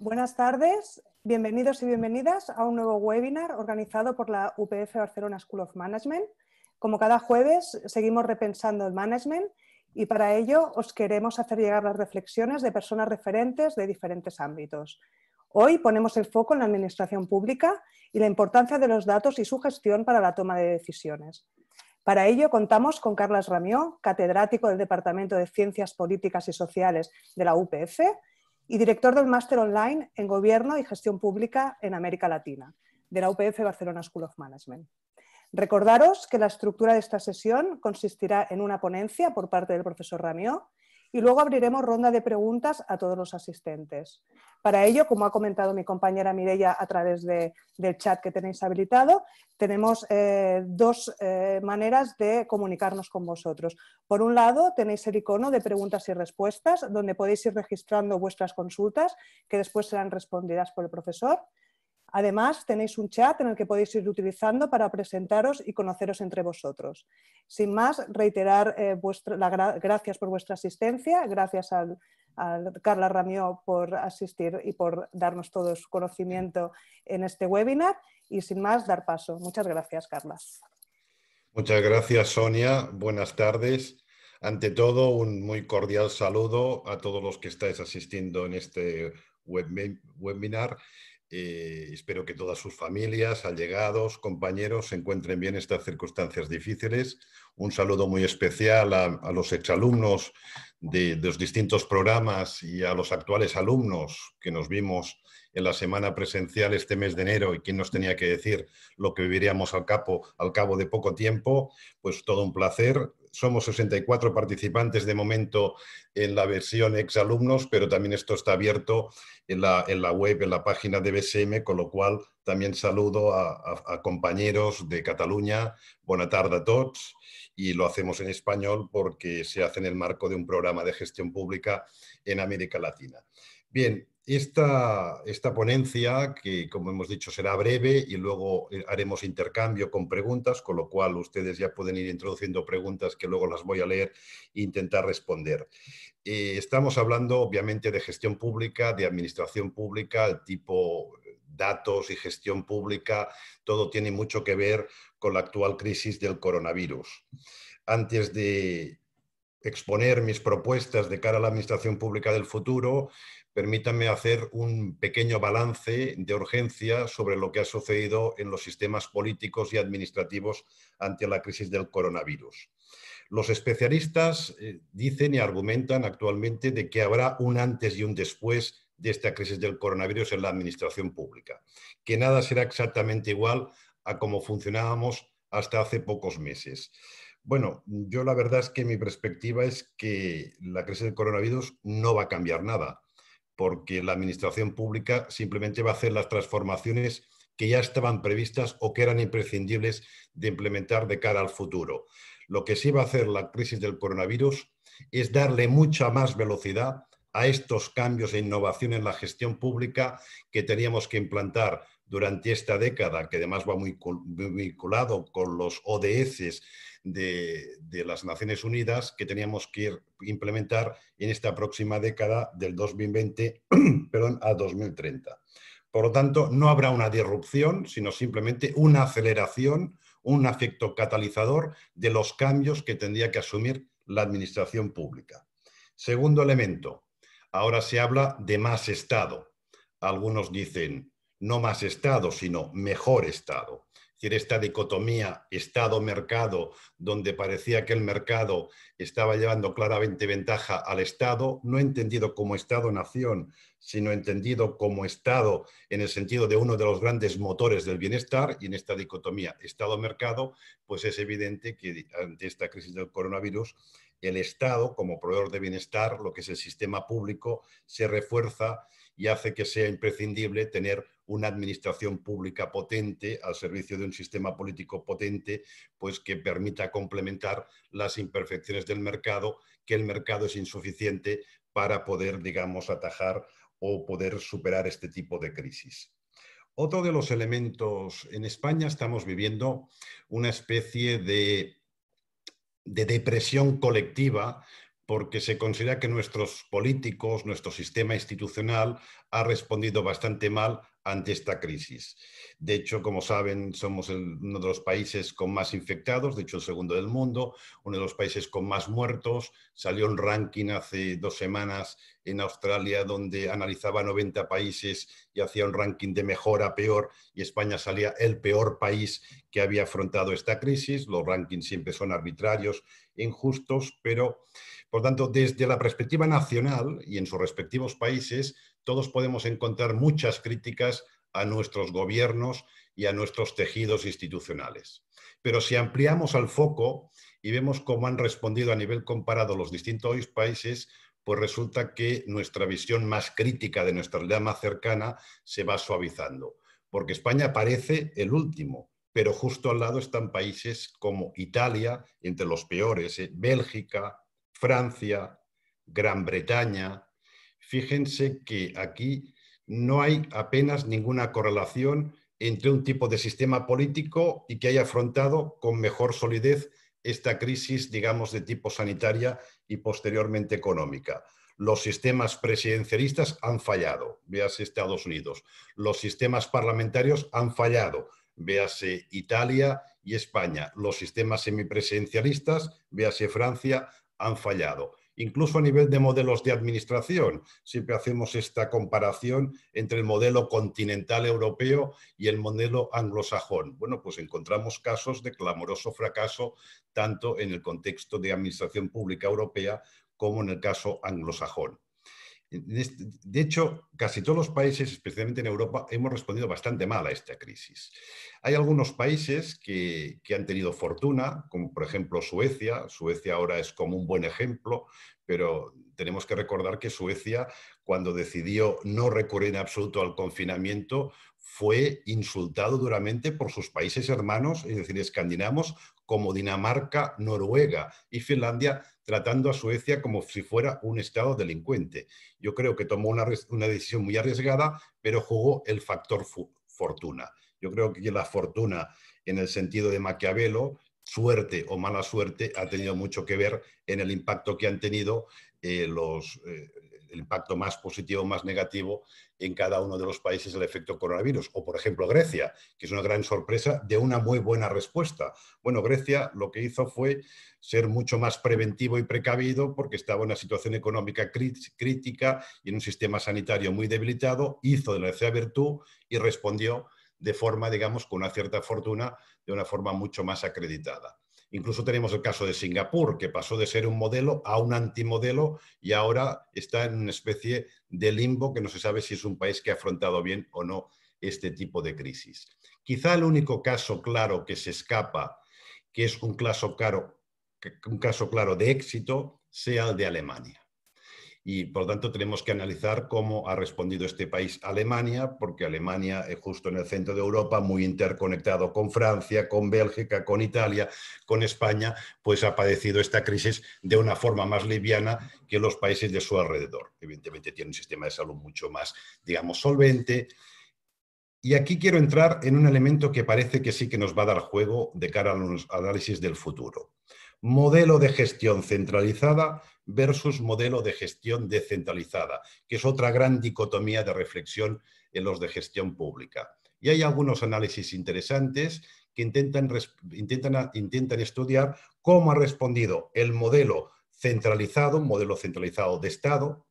Buenas tardes, bienvenidos y bienvenidas a un nuevo webinar organizado por la UPF Barcelona School of Management. Como cada jueves, seguimos repensando el management y para ello os queremos hacer llegar las reflexiones de personas referentes de diferentes ámbitos. Hoy ponemos el foco en la administración pública y la importancia de los datos y su gestión para la toma de decisiones. Para ello contamos con Carlas Ramió, catedrático del Departamento de Ciencias Políticas y Sociales de la UPF, y director del Máster Online en Gobierno y Gestión Pública en América Latina, de la UPF Barcelona School of Management. Recordaros que la estructura de esta sesión consistirá en una ponencia por parte del profesor Ramió y luego abriremos ronda de preguntas a todos los asistentes. Para ello, como ha comentado mi compañera Mireia a través del chat que tenéis habilitado, tenemos eh, dos eh, maneras de comunicarnos con vosotros. Por un lado, tenéis el icono de preguntas y respuestas, donde podéis ir registrando vuestras consultas, que después serán respondidas por el profesor. Además, tenéis un chat en el que podéis ir utilizando para presentaros y conoceros entre vosotros. Sin más, reiterar eh, gracias por vuestra asistencia, gracias a Carla Ramió por asistir y por darnos todo su conocimiento en este webinar y sin más dar paso. Muchas gracias, Carla. Muchas gracias, Sonia. Buenas tardes. Ante todo, un muy cordial saludo a todos los que estáis asistiendo en este webinar eh, espero que todas sus familias, allegados, compañeros se encuentren bien estas circunstancias difíciles. Un saludo muy especial a, los exalumnos de, de, los distintos programas y a los actuales alumnos que nos vimos en la semana presencial este mes de enero y quién nos tenía que decir lo que viviríamos al, capo, al cabo de poco tiempo. Pues todo un placer somos 64 participantes de momento en la versión ex alumnos, pero también esto está abierto en la, web, en la página de BSM, con lo cual también saludo a, compañeros de Cataluña. Buenas tardes a todos y lo hacemos en español porque se hace en el marco de un programa de gestión pública en América Latina. Bien, esta, esta, ponencia, que como hemos dicho será breve y luego eh, haremos intercambio con preguntas, con lo cual ustedes ya pueden ir introduciendo preguntas que luego las voy a leer e intentar responder. Eh, estamos hablando obviamente de gestión pública, de administración pública, tipo eh, datos y gestión pública, todo tiene mucho que ver con la actual crisis del coronavirus. Antes de exponer mis propuestas de cara a la administración pública del futuro, permítanme hacer un pequeño balance de urgencia sobre lo que ha sucedido en los sistemas políticos y administrativos ante la crisis del coronavirus. Los especialistas eh, dicen y argumentan actualmente de que habrá un antes y un después de esta crisis del coronavirus en la administración pública, que nada será exactamente igual a como funcionábamos hasta hace pocos meses. Bueno, yo la verdad es que mi perspectiva es que la crisis del coronavirus no va a cambiar nada porque la administración pública simplemente va a hacer las transformaciones que ya estaban previstas o que eran imprescindibles de implementar de cara al futuro. Lo que sí va a hacer la crisis del coronavirus es darle mucha más velocidad a estos cambios e innovación en la gestión pública que teníamos que implantar durante esta década, que además va muy vinculado con los ODS de, las Naciones Unidas, que teníamos que implementar en esta próxima década del 2020 perdón, a 2030. Por lo tanto, no habrá una disrupción, sino simplemente una aceleración, un efecto catalizador de los cambios que tendría que asumir la administración pública. Segundo elemento, ahora se habla de más Estado. Algunos dicen no más Estado, sino mejor Estado. Y esta dicotomía Estado-mercado, donde parecía que el mercado estaba llevando claramente ventaja al Estado, no entendido como Estado-nación, sino entendido como Estado en el sentido de uno de los grandes motores del bienestar, y en esta dicotomía Estado-mercado, pues es evidente que ante esta crisis del coronavirus, el Estado como proveedor de bienestar, lo que es el sistema público, se refuerza y hace que sea imprescindible tener una administración pública potente al servicio de un sistema político potente, pues que permita complementar las imperfecciones del mercado, que el mercado es insuficiente para poder, digamos, atajar o poder superar este tipo de crisis. Otro de los elementos, en España estamos viviendo una especie de, de depresión colectiva porque se considera que nuestros políticos, nuestro sistema institucional ha respondido bastante mal ante esta crisis. De hecho, como saben, somos uno de los países con más infectados, de hecho el segundo del mundo, uno de los países con más muertos. Salió un ranking hace dos semanas en Australia donde analizaba 90 países y hacía un ranking de mejor a peor y España salía el peor país que había afrontado esta crisis. Los rankings siempre son arbitrarios, e injustos, pero... Por tanto, desde la perspectiva nacional y en sus respectivos países, todos podemos encontrar muchas críticas a nuestros gobiernos y a nuestros tejidos institucionales. Pero si ampliamos al foco y vemos cómo han respondido a nivel comparado los distintos países, pues resulta que nuestra visión más crítica de nuestra realidad más cercana se va suavizando, porque España parece el último, pero justo al lado están países como Italia, entre los peores, eh, Bélgica, Francia, Gran Bretaña. Fíjense que aquí no hay apenas ninguna correlación entre un tipo de sistema político y que haya afrontado con mejor solidez esta crisis, digamos, de tipo sanitaria y posteriormente económica. Los sistemas presidencialistas han fallado, véase Estados Unidos. Los sistemas parlamentarios han fallado, véase Italia y España. Los sistemas semipresidencialistas, véase Francia, han fallado. Incluso a nivel de modelos de administración, siempre hacemos esta comparación entre el modelo continental europeo y el modelo anglosajón. Bueno, pues encontramos casos de clamoroso fracaso tanto en el contexto de administración pública europea como en el caso anglosajón. Este, de hecho, casi todos los países, especialmente en Europa, hemos respondido bastante mal a esta crisis. Hay algunos países que, han tenido fortuna, como por ejemplo Suecia. Suecia ahora es como un buen ejemplo, pero tenemos que recordar que Suecia, cuando decidió no recurrir en absoluto al confinamiento, fue insultado duramente por sus países hermanos, es decir, escandinavos, como Dinamarca, Noruega y Finlandia, tratando a Suecia como si fuera un Estado delincuente. Yo creo que tomó una, decisión muy arriesgada, pero jugó el factor fortuna. Yo creo que la fortuna, en el sentido de Maquiavelo, suerte o mala suerte, ha tenido mucho que ver en el impacto que han tenido eh, los, eh, el impacto más positivo, más negativo en cada uno de los países del efecto coronavirus. O, por ejemplo, Grecia, que es una gran sorpresa de una muy buena respuesta. Bueno, Grecia lo que hizo fue ser mucho más preventivo y precavido porque estaba en una situación económica crítica y en un sistema sanitario muy debilitado, hizo de la necesidad virtud y respondió de forma, digamos, con una cierta fortuna, de una forma mucho más acreditada. Incluso tenemos el caso de Singapur, que pasó de ser un modelo a un antimodelo y ahora está en una especie de limbo que no se sabe si es un país que ha afrontado bien o no este tipo de crisis. Quizá el único caso claro que se escapa, que es un caso, un caso claro de éxito, sea el de Alemania y por lo tanto tenemos que analizar cómo ha respondido este país Alemania, porque Alemania es justo en el centro de Europa, muy interconectado con Francia, con Bélgica, con Italia, con España, pues ha padecido esta crisis de una forma más liviana que los países de su alrededor. Evidentemente tiene un sistema de salud mucho más, digamos, solvente. Y aquí quiero entrar en un elemento que parece que sí que nos va a dar juego de cara a los análisis del futuro. Modelo de gestión centralizada versus modelo de gestión descentralizada, que es otra gran dicotomía de reflexión en los de gestión pública. Y hay algunos análisis interesantes que intentan, estudiar cómo ha respondido el modelo centralizado, un modelo centralizado de Estado,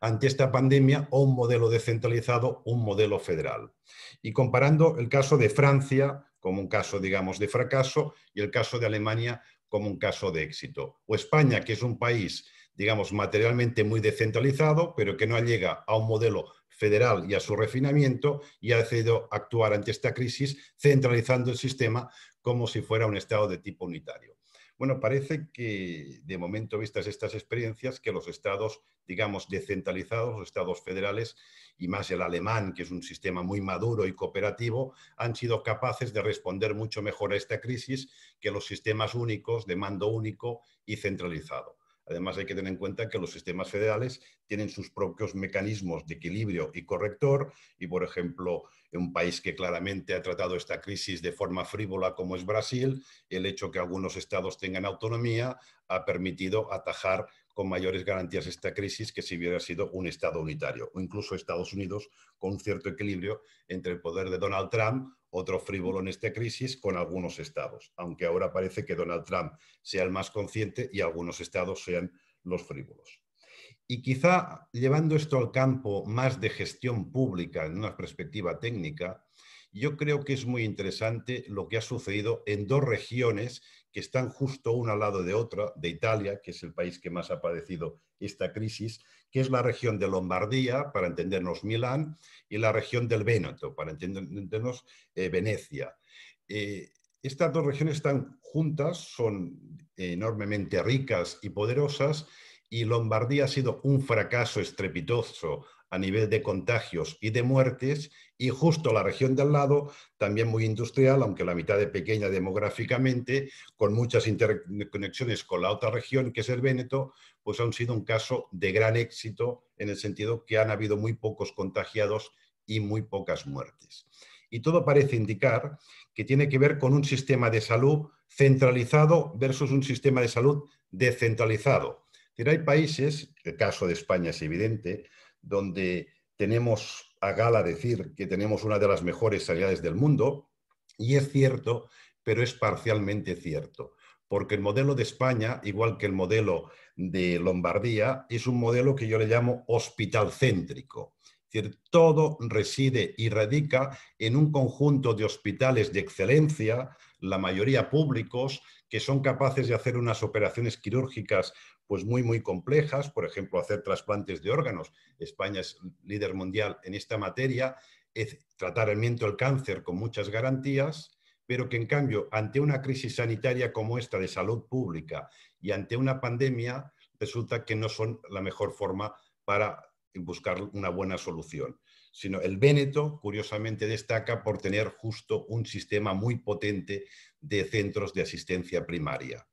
ante esta pandemia o un modelo descentralizado, un modelo federal. Y comparando el caso de Francia como un caso, digamos, de fracaso y el caso de Alemania como un caso de éxito. O España, que es un país, digamos, materialmente muy descentralizado, pero que no llega a un modelo federal y a su refinamiento y ha decidido actuar ante esta crisis centralizando el sistema como si fuera un Estado de tipo unitario. Bueno, parece que de momento, vistas estas experiencias, que los estados, digamos, descentralizados, los estados federales, y más el alemán, que es un sistema muy maduro y cooperativo, han sido capaces de responder mucho mejor a esta crisis que los sistemas únicos de mando único y centralizado. Además, hay que tener en cuenta que los sistemas federales tienen sus propios mecanismos de equilibrio y corrector. Y, por ejemplo, en un país que claramente ha tratado esta crisis de forma frívola como es Brasil, el hecho que algunos estados tengan autonomía ha permitido atajar con mayores garantías esta crisis que si hubiera sido un Estado unitario o incluso Estados Unidos con un cierto equilibrio entre el poder de Donald Trump, otro frívolo en esta crisis, con algunos estados, aunque ahora parece que Donald Trump sea el más consciente y algunos estados sean los frívolos. Y quizá llevando esto al campo más de gestión pública en una perspectiva técnica, yo creo que es muy interesante lo que ha sucedido en dos regiones que están justo una al lado de otra, de Italia, que es el país que más ha padecido esta crisis, que es la región de Lombardía, para entendernos Milán, y la región del Véneto, para entendernos eh, Venecia. Eh, estas dos regiones están juntas, son enormemente ricas y poderosas, y Lombardía ha sido un fracaso estrepitoso a nivel de contagios y de muertes, y justo la región del lado, también muy industrial, aunque la mitad de pequeña demográficamente, con muchas interconexiones con la otra región, que es el Véneto, pues han sido un caso de gran éxito en el sentido que han habido muy pocos contagiados y muy pocas muertes. Y todo parece indicar que tiene que ver con un sistema de salud centralizado versus un sistema de salud descentralizado. Hay países, el caso de España es evidente, donde tenemos gala decir que tenemos una de las mejores sanidades del mundo, y es cierto, pero es parcialmente cierto, porque el modelo de España, igual que el modelo de Lombardía, es un modelo que yo le llamo hospital Es decir, todo reside y radica en un conjunto de hospitales de excelencia, la mayoría públicos, que son capaces de hacer unas operaciones quirúrgicas pues muy, muy complejas, por ejemplo, hacer trasplantes de órganos. España es líder mundial en esta materia, es miento el cáncer con muchas garantías, pero que en cambio, ante una crisis sanitaria como esta de salud pública y ante una pandemia, resulta que no son la mejor forma para buscar una buena solución sino el Véneto, curiosamente, destaca por tener justo un sistema muy potente de centros de asistencia primaria.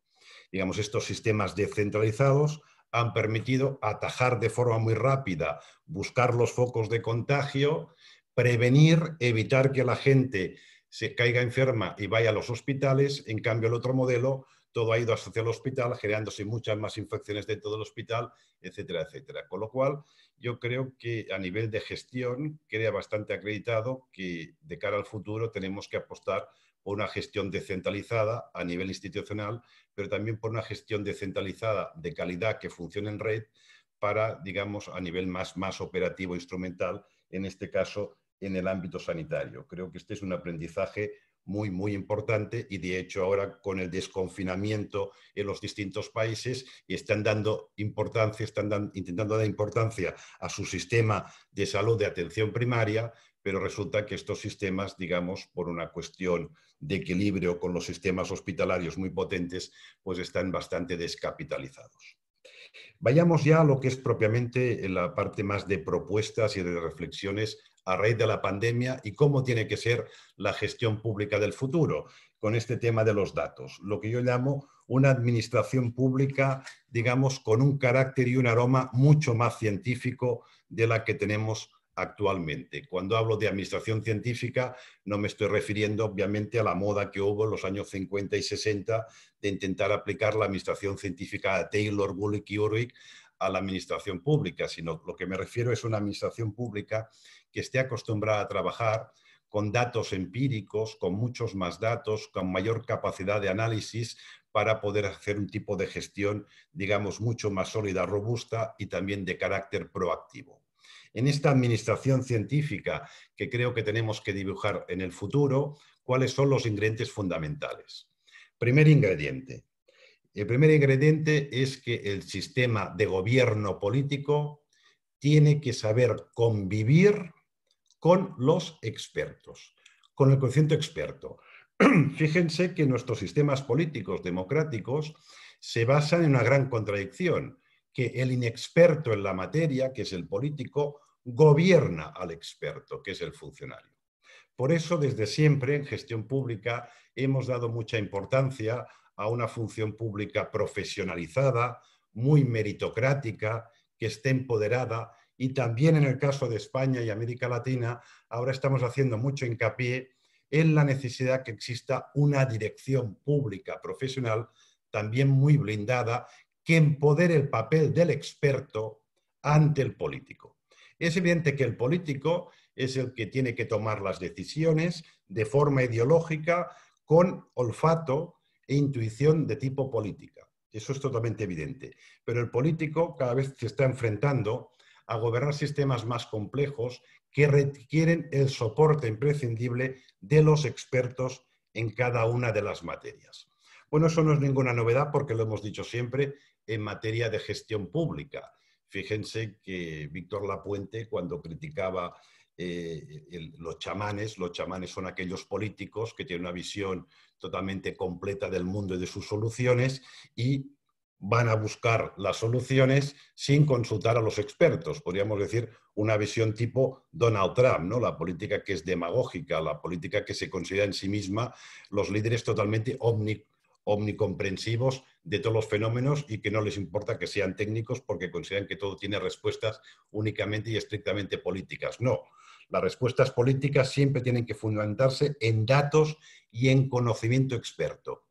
Digamos, estos sistemas descentralizados han permitido atajar de forma muy rápida, buscar los focos de contagio, prevenir, evitar que la gente se caiga enferma y vaya a los hospitales. En cambio, el otro modelo, todo ha ido hacia el hospital, generándose muchas más infecciones dentro del hospital, etcétera, etcétera. Con lo cual, yo creo que a nivel de gestión queda bastante acreditado que de cara al futuro tenemos que apostar por una gestión descentralizada a nivel institucional, pero también por una gestión descentralizada de calidad que funcione en red para, digamos, a nivel más, más operativo, instrumental, en este caso en el ámbito sanitario. Creo que este es un aprendizaje muy, muy importante y de hecho ahora con el desconfinamiento en los distintos países están dando importancia, están intentando dar importancia a su sistema de salud de atención primaria, pero resulta que estos sistemas, digamos, por una cuestión de equilibrio con los sistemas hospitalarios muy potentes, pues están bastante descapitalizados. Vayamos ya a lo que es propiamente eh, la parte más de propuestas y de reflexiones a raíz de la pandemia y cómo tiene que ser la gestión pública del futuro con este tema de los datos, lo que yo llamo una administración pública, digamos, con un carácter y un aroma mucho más científico de la que tenemos actualmente. Cuando hablo de administración científica, no me estoy refiriendo obviamente a la moda que hubo en los años 50 y 60 de intentar aplicar la administración científica a Taylor, Bullock y Urwick a la administración pública, sino lo que me refiero es una administración pública que esté acostumbrada a trabajar con datos empíricos, con muchos más datos, con mayor capacidad de análisis para poder hacer un tipo de gestión, digamos, mucho más sólida, robusta y también de carácter proactivo en esta administración científica que creo que tenemos que dibujar en el futuro, cuáles son los ingredientes fundamentales. Primer ingrediente. El primer ingrediente es que el sistema de gobierno político tiene que saber convivir con los expertos, con el coeficiente experto. Fíjense que nuestros sistemas políticos democráticos se basan en una gran contradicción que el inexperto en la materia, que es el político, gobierna al experto, que es el funcionario. Por eso, desde siempre, en gestión pública, hemos dado mucha importancia a una función pública profesionalizada, muy meritocrática, que esté empoderada. Y también en el caso de España y América Latina, ahora estamos haciendo mucho hincapié en la necesidad que exista una dirección pública profesional también muy blindada que empodere el papel del experto ante el político. Es evidente que el político es el que tiene que tomar las decisiones de forma ideológica con olfato e intuición de tipo política. Eso es totalmente evidente. Pero el político cada vez se está enfrentando a gobernar sistemas más complejos que requieren el soporte imprescindible de los expertos en cada una de las materias. Bueno, eso no es ninguna novedad porque lo hemos dicho siempre en materia de gestión pública. Fíjense que Víctor Lapuente, cuando criticaba eh, los chamanes, los chamanes son aquellos políticos que tienen una visión totalmente completa del mundo y de sus soluciones y van a buscar las soluciones sin consultar a los expertos. Podríamos decir una visión tipo Donald Trump, ¿no? La política que es demagógica, la política que se considera en sí misma los líderes totalmente omni, omnicomprensivos de todos los fenómenos y que no les importa que sean técnicos porque consideran que todo tiene respuestas únicamente y estrictamente políticas. No, las respuestas políticas siempre tienen que fundamentarse en datos y en conocimiento experto.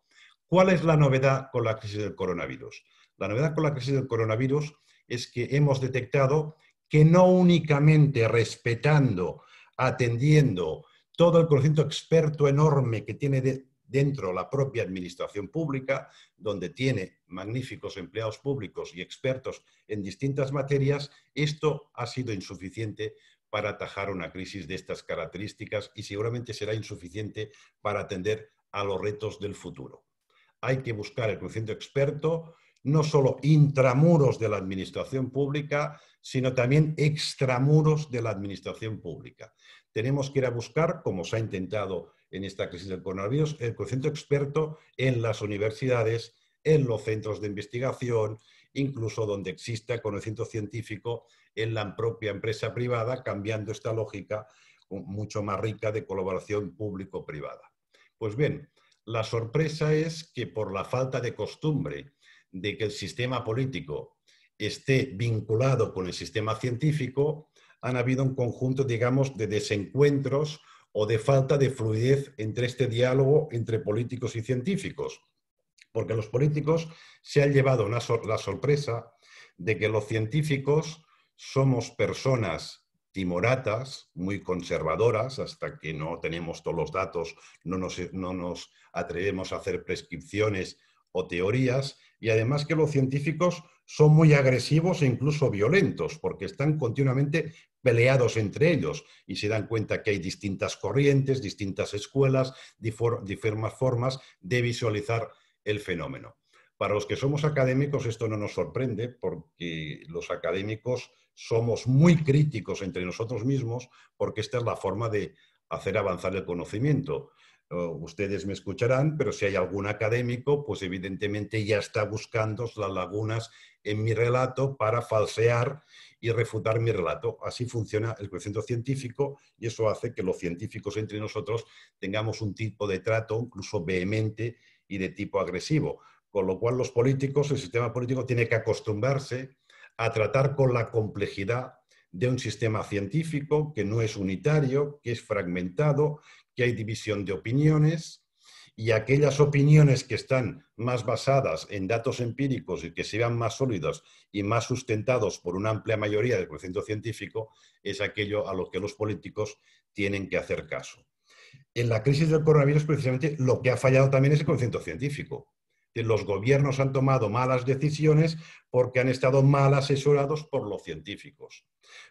¿Cuál es la novedad con la crisis del coronavirus? La novedad con la crisis del coronavirus es que hemos detectado que no únicamente respetando, atendiendo todo el conocimiento experto enorme que tiene de dentro de la propia administración pública, donde tiene magníficos empleados públicos y expertos en distintas materias, esto ha sido insuficiente para atajar una crisis de estas características y seguramente será insuficiente para atender a los retos del futuro. Hay que buscar el conocimiento experto, no solo intramuros de la administración pública, sino también extramuros de la administración pública. Tenemos que ir a buscar, como se ha intentado en esta crisis del coronavirus, el conocimiento experto en las universidades, en los centros de investigación, incluso donde exista conocimiento científico en la propia empresa privada, cambiando esta lógica mucho más rica de colaboración público-privada. Pues bien, la sorpresa es que por la falta de costumbre de que el sistema político esté vinculado con el sistema científico, han habido un conjunto, digamos, de desencuentros o de falta de fluidez entre este diálogo entre políticos y científicos. Porque los políticos se han llevado la sorpresa de que los científicos somos personas timoratas, muy conservadoras, hasta que no tenemos todos los datos, no nos atrevemos a hacer prescripciones o teorías y además que los científicos son muy agresivos e incluso violentos porque están continuamente peleados entre ellos y se dan cuenta que hay distintas corrientes, distintas escuelas, diferentes formas de visualizar el fenómeno. Para los que somos académicos esto no nos sorprende porque los académicos somos muy críticos entre nosotros mismos porque esta es la forma de hacer avanzar el conocimiento ustedes me escucharán, pero si hay algún académico, pues evidentemente ya está buscando las lagunas en mi relato para falsear y refutar mi relato. Así funciona el crecimiento científico y eso hace que los científicos entre nosotros tengamos un tipo de trato incluso vehemente y de tipo agresivo. Con lo cual los políticos, el sistema político tiene que acostumbrarse a tratar con la complejidad de un sistema científico que no es unitario, que es fragmentado, que hay división de opiniones y aquellas opiniones que están más basadas en datos empíricos y que sean más sólidas y más sustentados por una amplia mayoría del conocimiento científico es aquello a lo que los políticos tienen que hacer caso. En la crisis del coronavirus, precisamente, lo que ha fallado también es el conocimiento científico los gobiernos han tomado malas decisiones porque han estado mal asesorados por los científicos.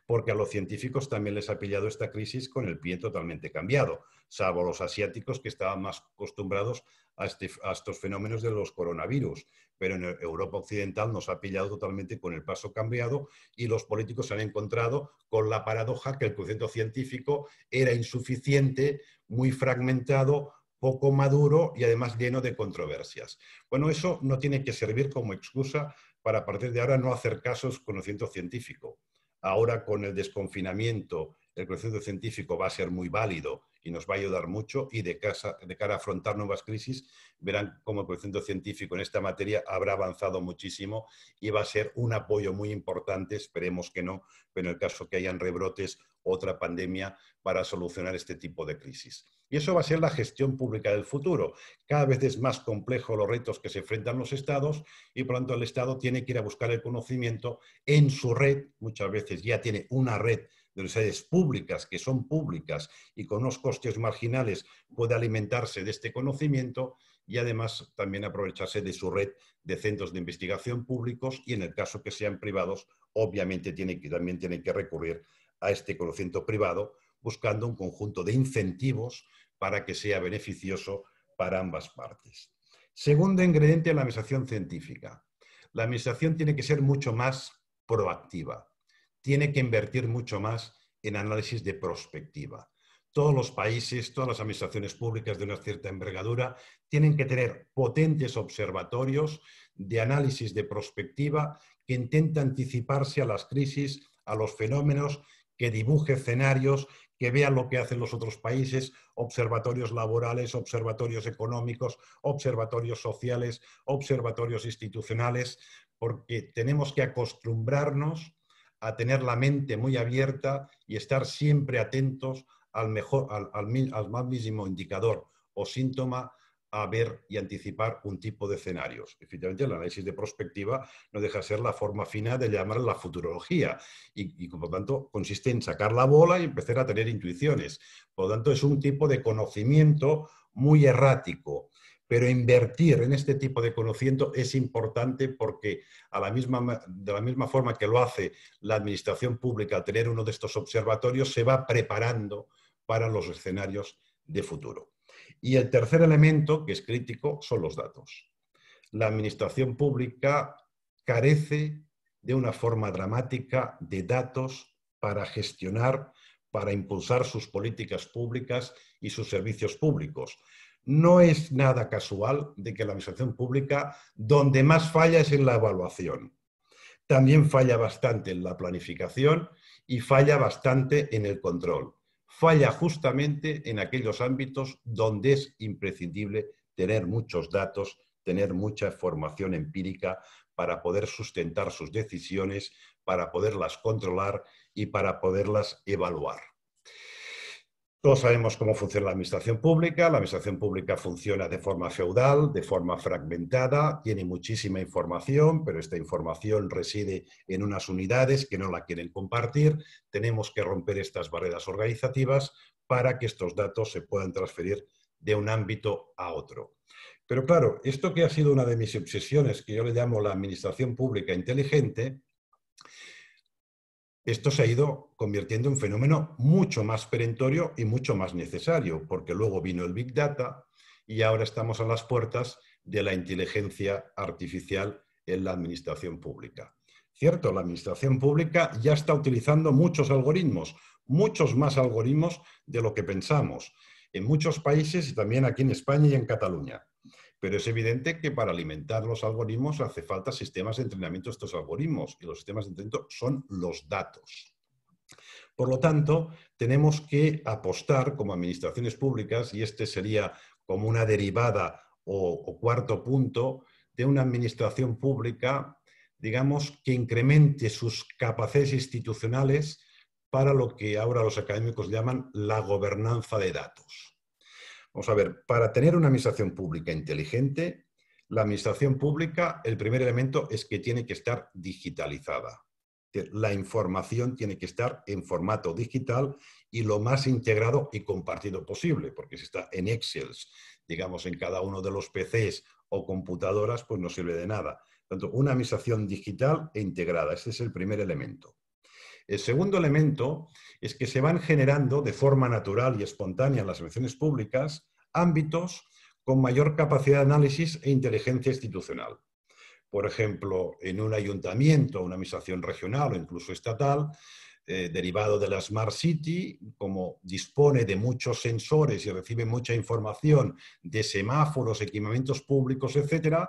Porque a los científicos también les ha pillado esta crisis con el pie totalmente cambiado, salvo los asiáticos que estaban más acostumbrados este a, estos fenómenos de los coronavirus. Pero en Europa Occidental nos ha pillado totalmente con el paso cambiado y los políticos se han encontrado con la paradoja que el concepto científico era insuficiente, muy fragmentado, poco maduro y además lleno de controversias. Bueno, eso no tiene que servir como excusa para a partir de ahora no hacer casos con el científico. Ahora con el desconfinamiento, el conocimiento científico va a ser muy válido y nos va a ayudar mucho y de, cara a afrontar nuevas crisis verán cómo el conocimiento científico en esta materia habrá avanzado muchísimo y va a ser un apoyo muy importante, esperemos que no, pero en el caso que hayan rebrotes, otra pandemia para solucionar este tipo de crisis. Y eso va a ser la gestión pública del futuro. Cada vez es más complejo los retos que se enfrentan los estados y por lo tanto el estado tiene que ir a buscar el conocimiento en su red, muchas veces ya tiene una red de universidades públicas, que son públicas y con unos costes marginales, puede alimentarse de este conocimiento y además también aprovecharse de su red de centros de investigación públicos y en el caso que sean privados, obviamente que, también tiene que recurrir a este conocimiento privado buscando un conjunto de incentivos para que sea beneficioso para ambas partes. Segundo ingrediente, la administración científica. La administración tiene que ser mucho más proactiva tiene que invertir mucho más en análisis de prospectiva. Todos los países, todas las administraciones públicas de una cierta envergadura tienen que tener potentes observatorios de análisis de prospectiva que intenta anticiparse a las crisis, a los fenómenos, que dibuje escenarios, que vea lo que hacen los otros países, observatorios laborales, observatorios económicos, observatorios sociales, observatorios institucionales, porque tenemos que acostumbrarnos a tener la mente muy abierta y estar siempre atentos al, mejor, al, más mínimo indicador o síntoma a ver y anticipar un tipo de escenarios. Efectivamente, el análisis de prospectiva no deja de ser la forma fina de llamar la futurología y, y, por lo tanto, consiste en sacar la bola y empezar a tener intuiciones. Por lo tanto, es un tipo de conocimiento muy errático, pero invertir en este tipo de conocimiento es importante porque de la misma forma que lo hace la administración pública al tener uno de estos observatorios, se va preparando para los escenarios de futuro. Y el tercer elemento, que es crítico, son los datos. La administración pública carece de una forma dramática de datos para gestionar, para impulsar sus políticas públicas y sus servicios públicos. No es nada casual de que la administración pública donde más falla es en la evaluación. También falla bastante en la planificación y falla bastante en el control. Falla justamente en aquellos ámbitos donde es imprescindible tener muchos datos, tener mucha formación empírica para poder sustentar sus decisiones, para poderlas controlar y para poderlas evaluar. Todos sabemos cómo funciona la administración pública. La administración pública funciona de forma feudal, de forma fragmentada, tiene muchísima información, pero esta información reside en unas unidades que no la quieren compartir. Tenemos que romper estas barreras organizativas para que estos datos se puedan transferir de un ámbito a otro. Pero claro, esto que ha sido una de mis obsesiones, que yo le llamo la administración pública inteligente, esto se ha ido convirtiendo en un fenómeno mucho más perentorio y mucho más necesario, porque luego vino el Big Data y ahora estamos a las puertas de la inteligencia artificial en la administración pública. Cierto, la administración pública ya está utilizando muchos algoritmos, muchos más algoritmos de lo que pensamos, en muchos países y también aquí en España y en Cataluña. Pero es evidente que para alimentar los algoritmos hace falta sistemas de entrenamiento de estos algoritmos y los sistemas de entrenamiento son los datos. Por lo tanto, tenemos que apostar como administraciones públicas, y este sería como una derivada o, cuarto punto, de una administración pública, digamos, que incremente sus capacidades institucionales para lo que ahora los académicos llaman la gobernanza de datos. Vamos a ver, para tener una administración pública inteligente, la administración pública, el primer elemento es que tiene que estar digitalizada. La información tiene que estar en formato digital y lo más integrado y compartido posible, porque si está en Excel, digamos, en cada uno de los PCs o computadoras, pues no sirve de nada. Tanto una administración digital e integrada, ese es el primer elemento. El segundo elemento es que se van generando de forma natural y espontánea en las elecciones públicas ámbitos con mayor capacidad de análisis e inteligencia institucional. Por ejemplo, en un ayuntamiento, una administración regional o incluso estatal, eh, derivado de la Smart City, como dispone de muchos sensores y recibe mucha información de semáforos, equipamientos públicos, etc.,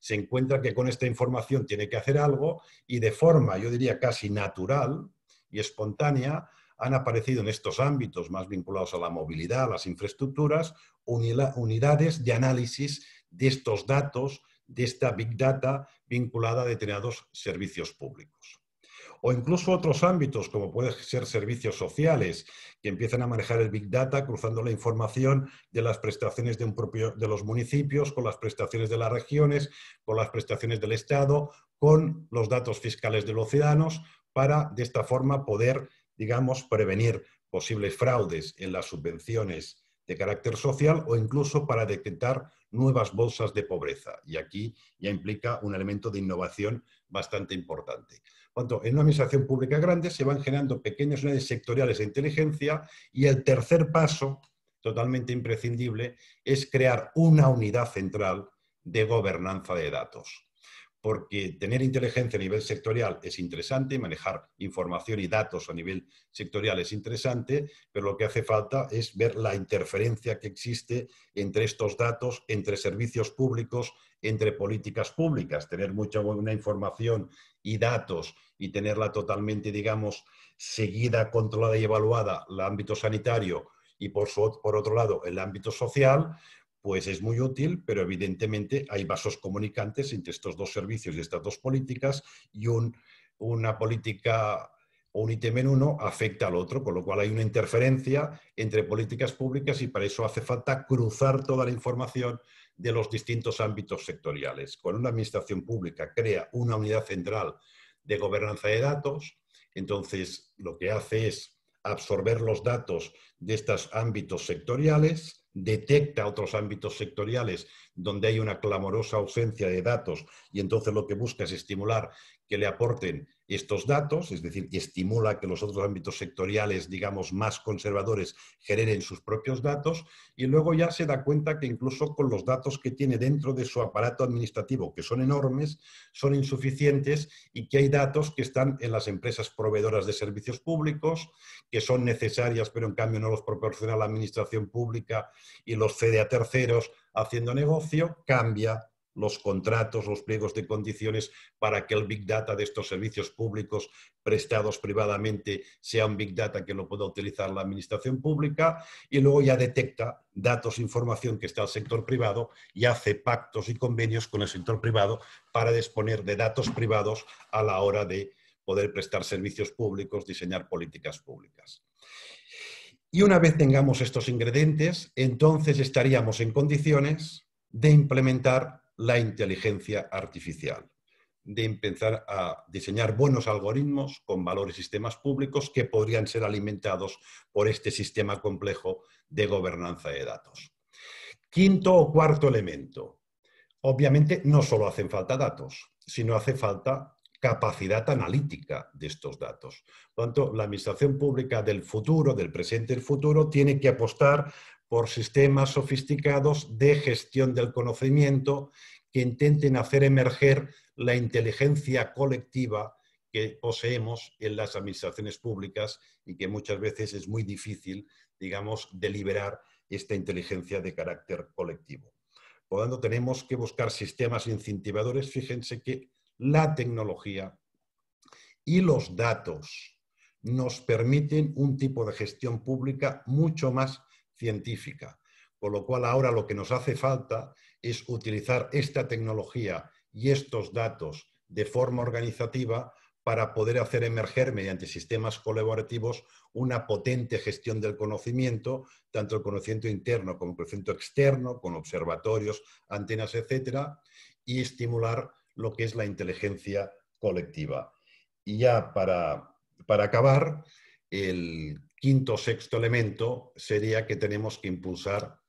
se encuentra que con esta información tiene que hacer algo y de forma, yo diría, casi natural, y espontánea han aparecido en estos ámbitos más vinculados a la movilidad, a las infraestructuras, unidades de análisis de estos datos, de esta big data vinculada a determinados servicios públicos. O incluso otros ámbitos, como pueden ser servicios sociales, que empiezan a manejar el big data cruzando la información de las prestaciones de, un propio, de los municipios con las prestaciones de las regiones, con las prestaciones del Estado, con los datos fiscales de los ciudadanos, para de esta forma poder, digamos, prevenir posibles fraudes en las subvenciones de carácter social o incluso para detectar nuevas bolsas de pobreza. Y aquí ya implica un elemento de innovación bastante importante. Cuando en una administración pública grande se van generando pequeñas unidades sectoriales de inteligencia y el tercer paso, totalmente imprescindible, es crear una unidad central de gobernanza de datos porque tener inteligencia a nivel sectorial es interesante, manejar información y datos a nivel sectorial es interesante, pero lo que hace falta es ver la interferencia que existe entre estos datos, entre servicios públicos, entre políticas públicas, tener mucha buena información y datos y tenerla totalmente, digamos, seguida, controlada y evaluada el ámbito sanitario y por, por otro lado el ámbito social, pues es muy útil, pero evidentemente hay vasos comunicantes entre estos dos servicios y estas dos políticas y una política o un ítem en uno afecta al otro, con lo cual hay una interferencia entre políticas públicas y para eso hace falta cruzar toda la información de los distintos ámbitos sectoriales. Cuando una administración pública crea una unidad central de gobernanza de datos, entonces lo que hace es absorber los datos de estos ámbitos sectoriales, detecta otros ámbitos sectoriales donde hay una clamorosa ausencia de datos y entonces lo que busca es estimular que le aporten estos datos, es decir, estimula que los otros ámbitos sectoriales, digamos, más conservadores generen sus propios datos y luego ya se da cuenta que incluso con los datos que tiene dentro de su aparato administrativo, que son enormes, son insuficientes y que hay datos que están en las empresas proveedoras de servicios públicos, que son necesarias pero en cambio no los proporciona la administración pública y los cede a terceros haciendo negocio, cambia los contratos, los pliegos de condiciones para que el Big Data de estos servicios públicos prestados privadamente sea un Big Data que lo pueda utilizar la Administración pública y luego ya detecta datos, e información que está al sector privado y hace pactos y convenios con el sector privado para disponer de datos privados a la hora de poder prestar servicios públicos, diseñar políticas públicas. Y una vez tengamos estos ingredientes, entonces estaríamos en condiciones de implementar la inteligencia artificial, de empezar a diseñar buenos algoritmos con valores y sistemas públicos que podrían ser alimentados por este sistema complejo de gobernanza de datos. Quinto o cuarto elemento. Obviamente no solo hacen falta datos, sino hace falta capacidad analítica de estos datos. Por lo tanto, la administración pública del futuro, del presente y del futuro, tiene que apostar por sistemas sofisticados de gestión del conocimiento que intenten hacer emerger la inteligencia colectiva que poseemos en las administraciones públicas y que muchas veces es muy difícil, digamos, deliberar esta inteligencia de carácter colectivo. Por lo tanto, tenemos que buscar sistemas incentivadores. Fíjense que la tecnología y los datos nos permiten un tipo de gestión pública mucho más científica. Con lo cual ahora lo que nos hace falta es utilizar esta tecnología y estos datos de forma organizativa para poder hacer emerger mediante sistemas colaborativos una potente gestión del conocimiento, tanto el conocimiento interno como el conocimiento externo, con observatorios, antenas, etcétera, y estimular lo que es la inteligencia colectiva. Y ya para, para acabar, el quinto o sexto elemento sería que tenemos que impulsar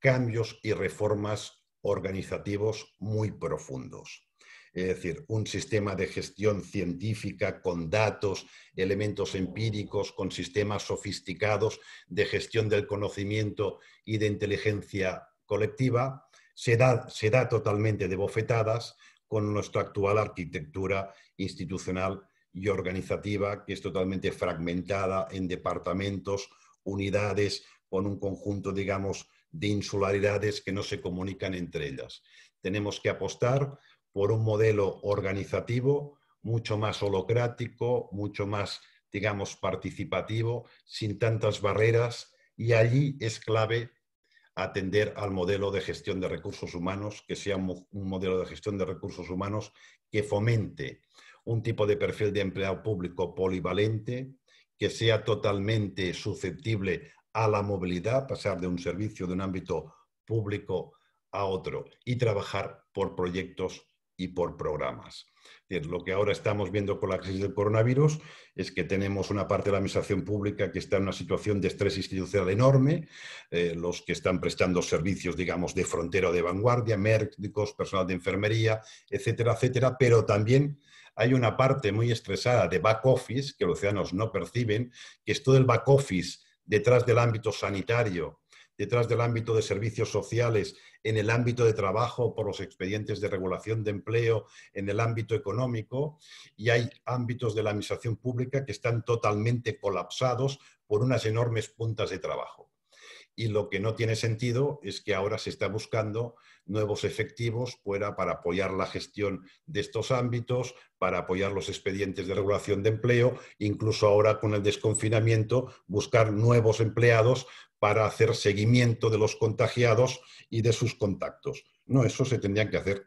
cambios y reformas organizativos muy profundos. Es decir, un sistema de gestión científica con datos, elementos empíricos, con sistemas sofisticados de gestión del conocimiento y de inteligencia colectiva, se da, se da totalmente de bofetadas con nuestra actual arquitectura institucional y organizativa que es totalmente fragmentada en departamentos, unidades, con un conjunto, digamos, de insularidades que no se comunican entre ellas. Tenemos que apostar por un modelo organizativo mucho más holocrático, mucho más, digamos, participativo, sin tantas barreras, y allí es clave atender al modelo de gestión de recursos humanos, que sea un modelo de gestión de recursos humanos que fomente un tipo de perfil de empleado público polivalente que sea totalmente susceptible a la movilidad, pasar de un servicio de un ámbito público a otro y trabajar por proyectos y por programas. Lo que ahora estamos viendo con la crisis del coronavirus es que tenemos una parte de la administración pública que está en una situación de estrés institucional enorme, eh, los que están prestando servicios, digamos, de frontera o de vanguardia, médicos, personal de enfermería, etcétera, etcétera, pero también hay una parte muy estresada de back office que los ciudadanos no perciben, que es todo el back office detrás del ámbito sanitario, detrás del ámbito de servicios sociales, en el ámbito de trabajo por los expedientes de regulación de empleo, en el ámbito económico, y hay ámbitos de la administración pública que están totalmente colapsados por unas enormes puntas de trabajo y lo que no tiene sentido es que ahora se está buscando nuevos efectivos fuera para apoyar la gestión de estos ámbitos, para apoyar los expedientes de regulación de empleo, incluso ahora con el desconfinamiento, buscar nuevos empleados para hacer seguimiento de los contagiados y de sus contactos. No, eso se tendría que hacer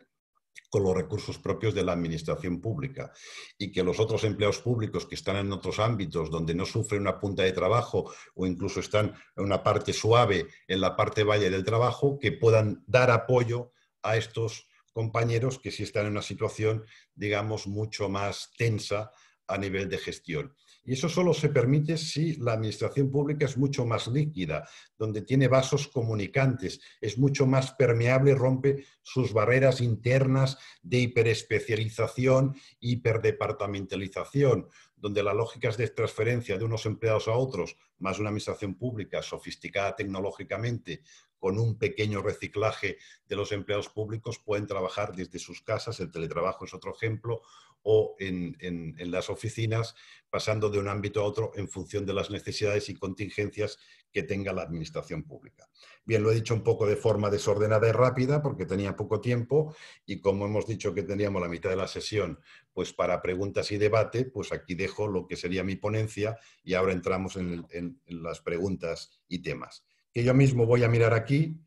con los recursos propios de la administración pública y que los otros empleados públicos que están en otros ámbitos donde no sufren una punta de trabajo o incluso están en una parte suave, en la parte valle del trabajo, que puedan dar apoyo a estos compañeros que sí están en una situación, digamos, mucho más tensa a nivel de gestión. Y eso solo se permite si la administración pública es mucho más líquida, donde tiene vasos comunicantes, es mucho más permeable, rompe sus barreras internas de hiperespecialización, hiperdepartamentalización, donde las lógicas de transferencia de unos empleados a otros, más una administración pública sofisticada tecnológicamente, con un pequeño reciclaje de los empleados públicos pueden trabajar desde sus casas, el teletrabajo es otro ejemplo, o en, las oficinas, pasando de un ámbito a otro en función de las necesidades y contingencias que tenga la administración pública. Bien, lo he dicho un poco de forma desordenada y rápida porque tenía poco tiempo y como hemos dicho que teníamos la mitad de la sesión pues para preguntas y debate, pues aquí dejo lo que sería mi ponencia y ahora entramos en las preguntas y temas que yo mismo voy a mirar aquí.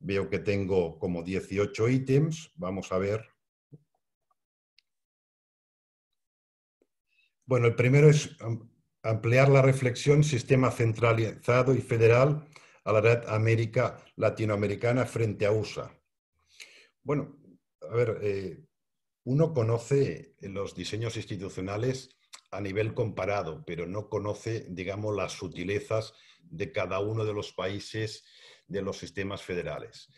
Veo que tengo como 18 ítems. Vamos a ver. Bueno, el primero es ampliar la reflexión sistema centralizado y federal a la red América latinoamericana frente a USA. Bueno, a ver, eh, uno conoce los diseños institucionales a nivel comparado, pero no conoce, digamos, las sutilezas de cada uno de los países de los sistemas federales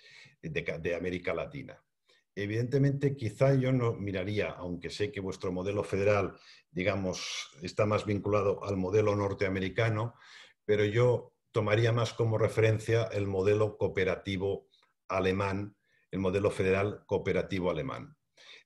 de, América Latina. Evidentemente, quizá yo no miraría, aunque sé que vuestro modelo federal, digamos, está más vinculado al modelo norteamericano, pero yo tomaría más como referencia el modelo cooperativo alemán, el modelo federal cooperativo alemán.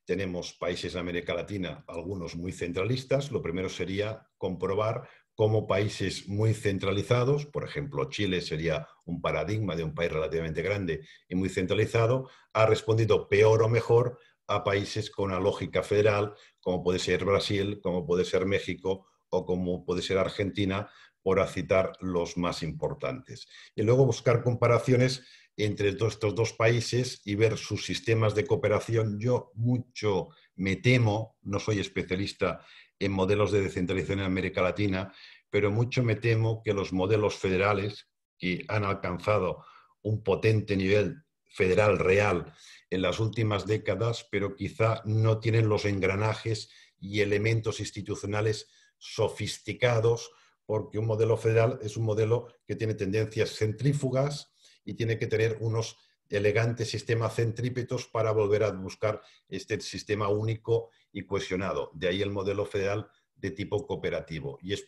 Tenemos países en América Latina, algunos muy centralistas. Lo primero sería comprobar como países muy centralizados, por ejemplo, Chile sería un paradigma de un país relativamente grande y muy centralizado, ha respondido peor o mejor a países con una lógica federal, como puede ser Brasil, como puede ser México o como puede ser Argentina, por citar los más importantes. Y luego buscar comparaciones entre estos dos países y ver sus sistemas de cooperación. Yo mucho me temo, no soy especialista en modelos de descentralización en América Latina, pero mucho me temo que los modelos federales que han alcanzado un potente nivel federal real en las últimas décadas, pero quizá no tienen los engranajes y elementos institucionales sofisticados, porque un modelo federal es un modelo que tiene tendencias centrífugas y tiene que tener unos elegante sistema centrípetos para volver a buscar este sistema único y cohesionado. De ahí el modelo federal de tipo cooperativo. Y es,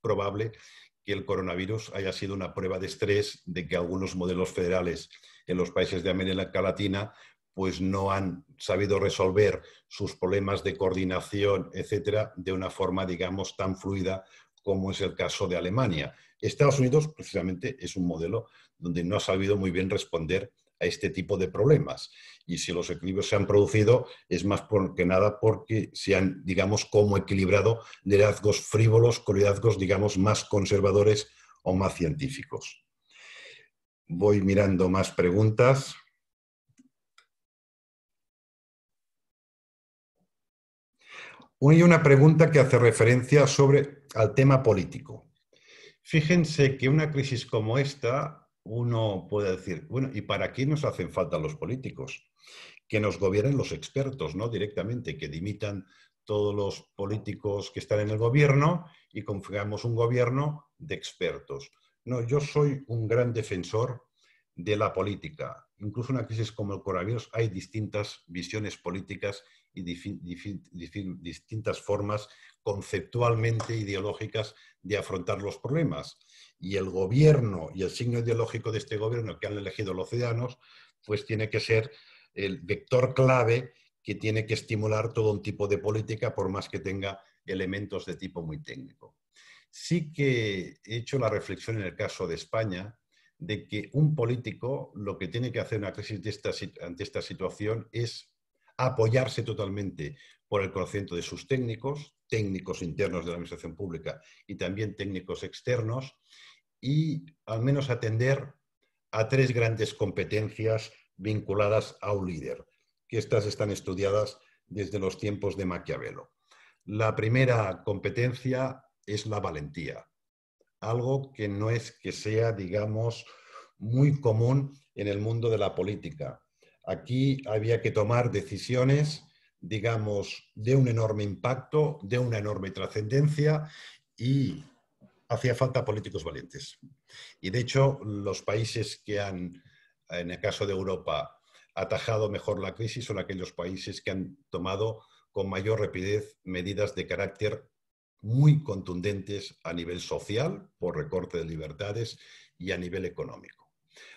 probable que el coronavirus haya sido una prueba de estrés de que algunos modelos federales en los países de América Latina pues no han sabido resolver sus problemas de coordinación, etcétera, de una forma, digamos, tan fluida como es el caso de Alemania. Estados Unidos, precisamente, es un modelo donde no ha sabido muy bien responder a este tipo de problemas. Y si los equilibrios se han producido, es más que nada porque se han, digamos, como equilibrado liderazgos frívolos con liderazgos, digamos, más conservadores o más científicos. Voy mirando más preguntas. Hay una pregunta que hace referencia sobre, al tema político. Fíjense que una crisis como esta uno puede decir, bueno, ¿y para qué nos hacen falta los políticos? Que nos gobiernen los expertos, ¿no? Directamente, que dimitan todos los políticos que están en el gobierno y confiamos un gobierno de expertos. No, yo soy un gran defensor de la política. Incluso en una crisis como el coronavirus hay distintas visiones políticas y distintas formas conceptualmente ideológicas de afrontar los problemas. Y el gobierno y el signo ideológico de este gobierno que han elegido los ciudadanos, pues tiene que ser el vector clave que tiene que estimular todo un tipo de política, por más que tenga elementos de tipo muy técnico. Sí que he hecho la reflexión en el caso de España de que un político lo que tiene que hacer en una crisis de esta, ante esta situación es apoyarse totalmente por el conocimiento de sus técnicos, técnicos internos de la administración pública y también técnicos externos, y al menos atender a tres grandes competencias vinculadas a un líder, que estas están estudiadas desde los tiempos de Maquiavelo. La primera competencia es la valentía, algo que no es que sea, digamos, muy común en el mundo de la política. Aquí había que tomar decisiones, digamos, de un enorme impacto, de una enorme trascendencia y hacía falta políticos valientes. Y de hecho, los países que han, en el caso de Europa, atajado mejor la crisis son aquellos países que han tomado con mayor rapidez medidas de carácter muy contundentes a nivel social, por recorte de libertades, y a nivel económico.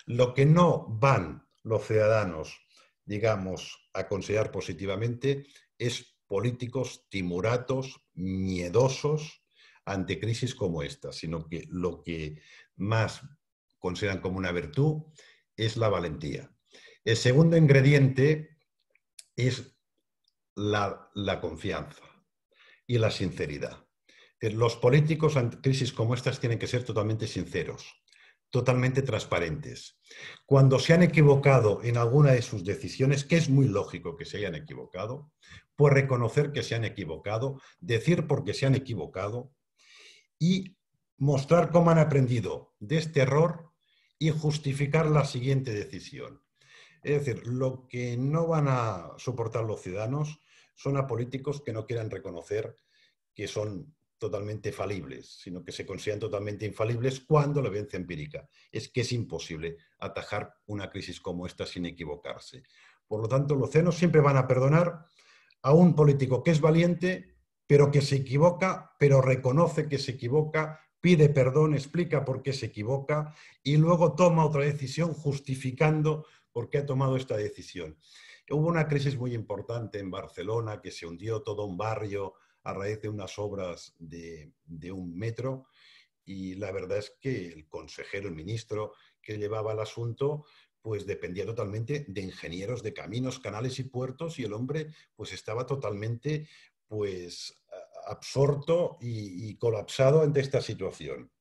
Lo que no van los ciudadanos digamos, a considerar positivamente es políticos timuratos, miedosos ante crisis como esta, sino que lo que más consideran como una virtud es la valentía. El segundo ingrediente es la, la confianza y la sinceridad. Los políticos ante crisis como estas tienen que ser totalmente sinceros totalmente transparentes. Cuando se han equivocado en alguna de sus decisiones, que es muy lógico que se hayan equivocado, pues reconocer que se han equivocado, decir por qué se han equivocado y mostrar cómo han aprendido de este error y justificar la siguiente decisión. Es decir, lo que no van a soportar los ciudadanos son a políticos que no quieran reconocer que son totalmente falibles, sino que se consideran totalmente infalibles cuando la evidencia empírica es que es imposible atajar una crisis como esta sin equivocarse. Por lo tanto, los cenos siempre van a perdonar a un político que es valiente, pero que se equivoca, pero reconoce que se equivoca, pide perdón, explica por qué se equivoca y luego toma otra decisión justificando por qué ha tomado esta decisión. Hubo una crisis muy importante en Barcelona que se hundió todo un barrio a raíz de unas obras de, un metro y la verdad es que el consejero, el ministro que llevaba el asunto, pues dependía totalmente de ingenieros de caminos, canales y puertos y el hombre pues estaba totalmente pues absorto y, colapsado ante esta situación.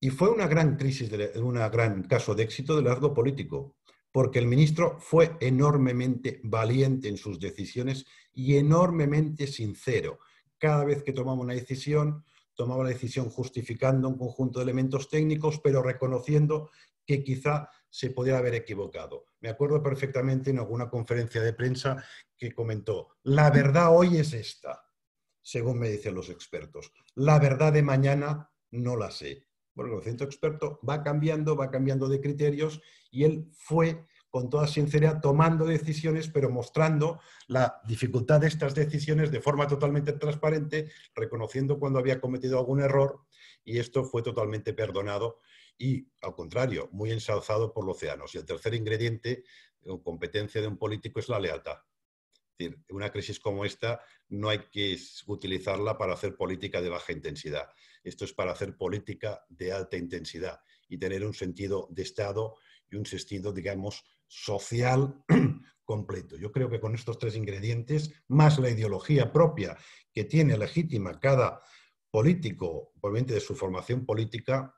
Y fue una gran crisis, un gran caso de éxito de largo político, porque el ministro fue enormemente valiente en sus decisiones y enormemente sincero cada vez que tomaba una decisión, tomaba la decisión justificando un conjunto de elementos técnicos, pero reconociendo que quizá se podía haber equivocado. Me acuerdo perfectamente en alguna conferencia de prensa que comentó, la verdad hoy es esta, según me dicen los expertos. La verdad de mañana no la sé. Bueno, el centro experto va cambiando, va cambiando de criterios y él fue con toda sinceridad, tomando decisiones, pero mostrando la dificultad de estas decisiones de forma totalmente transparente, reconociendo cuando había cometido algún error y esto fue totalmente perdonado y, al contrario, muy ensalzado por los océanos. Y el tercer ingrediente o eh, competencia de un político es la lealtad. una crisis como esta no hay que utilizarla para hacer política de baja intensidad. Esto es para hacer política de alta intensidad y tener un sentido de Estado y un sentido, digamos, social completo. Yo creo que con estos tres ingredientes, más la ideología propia que tiene legítima cada político, obviamente de su formación política,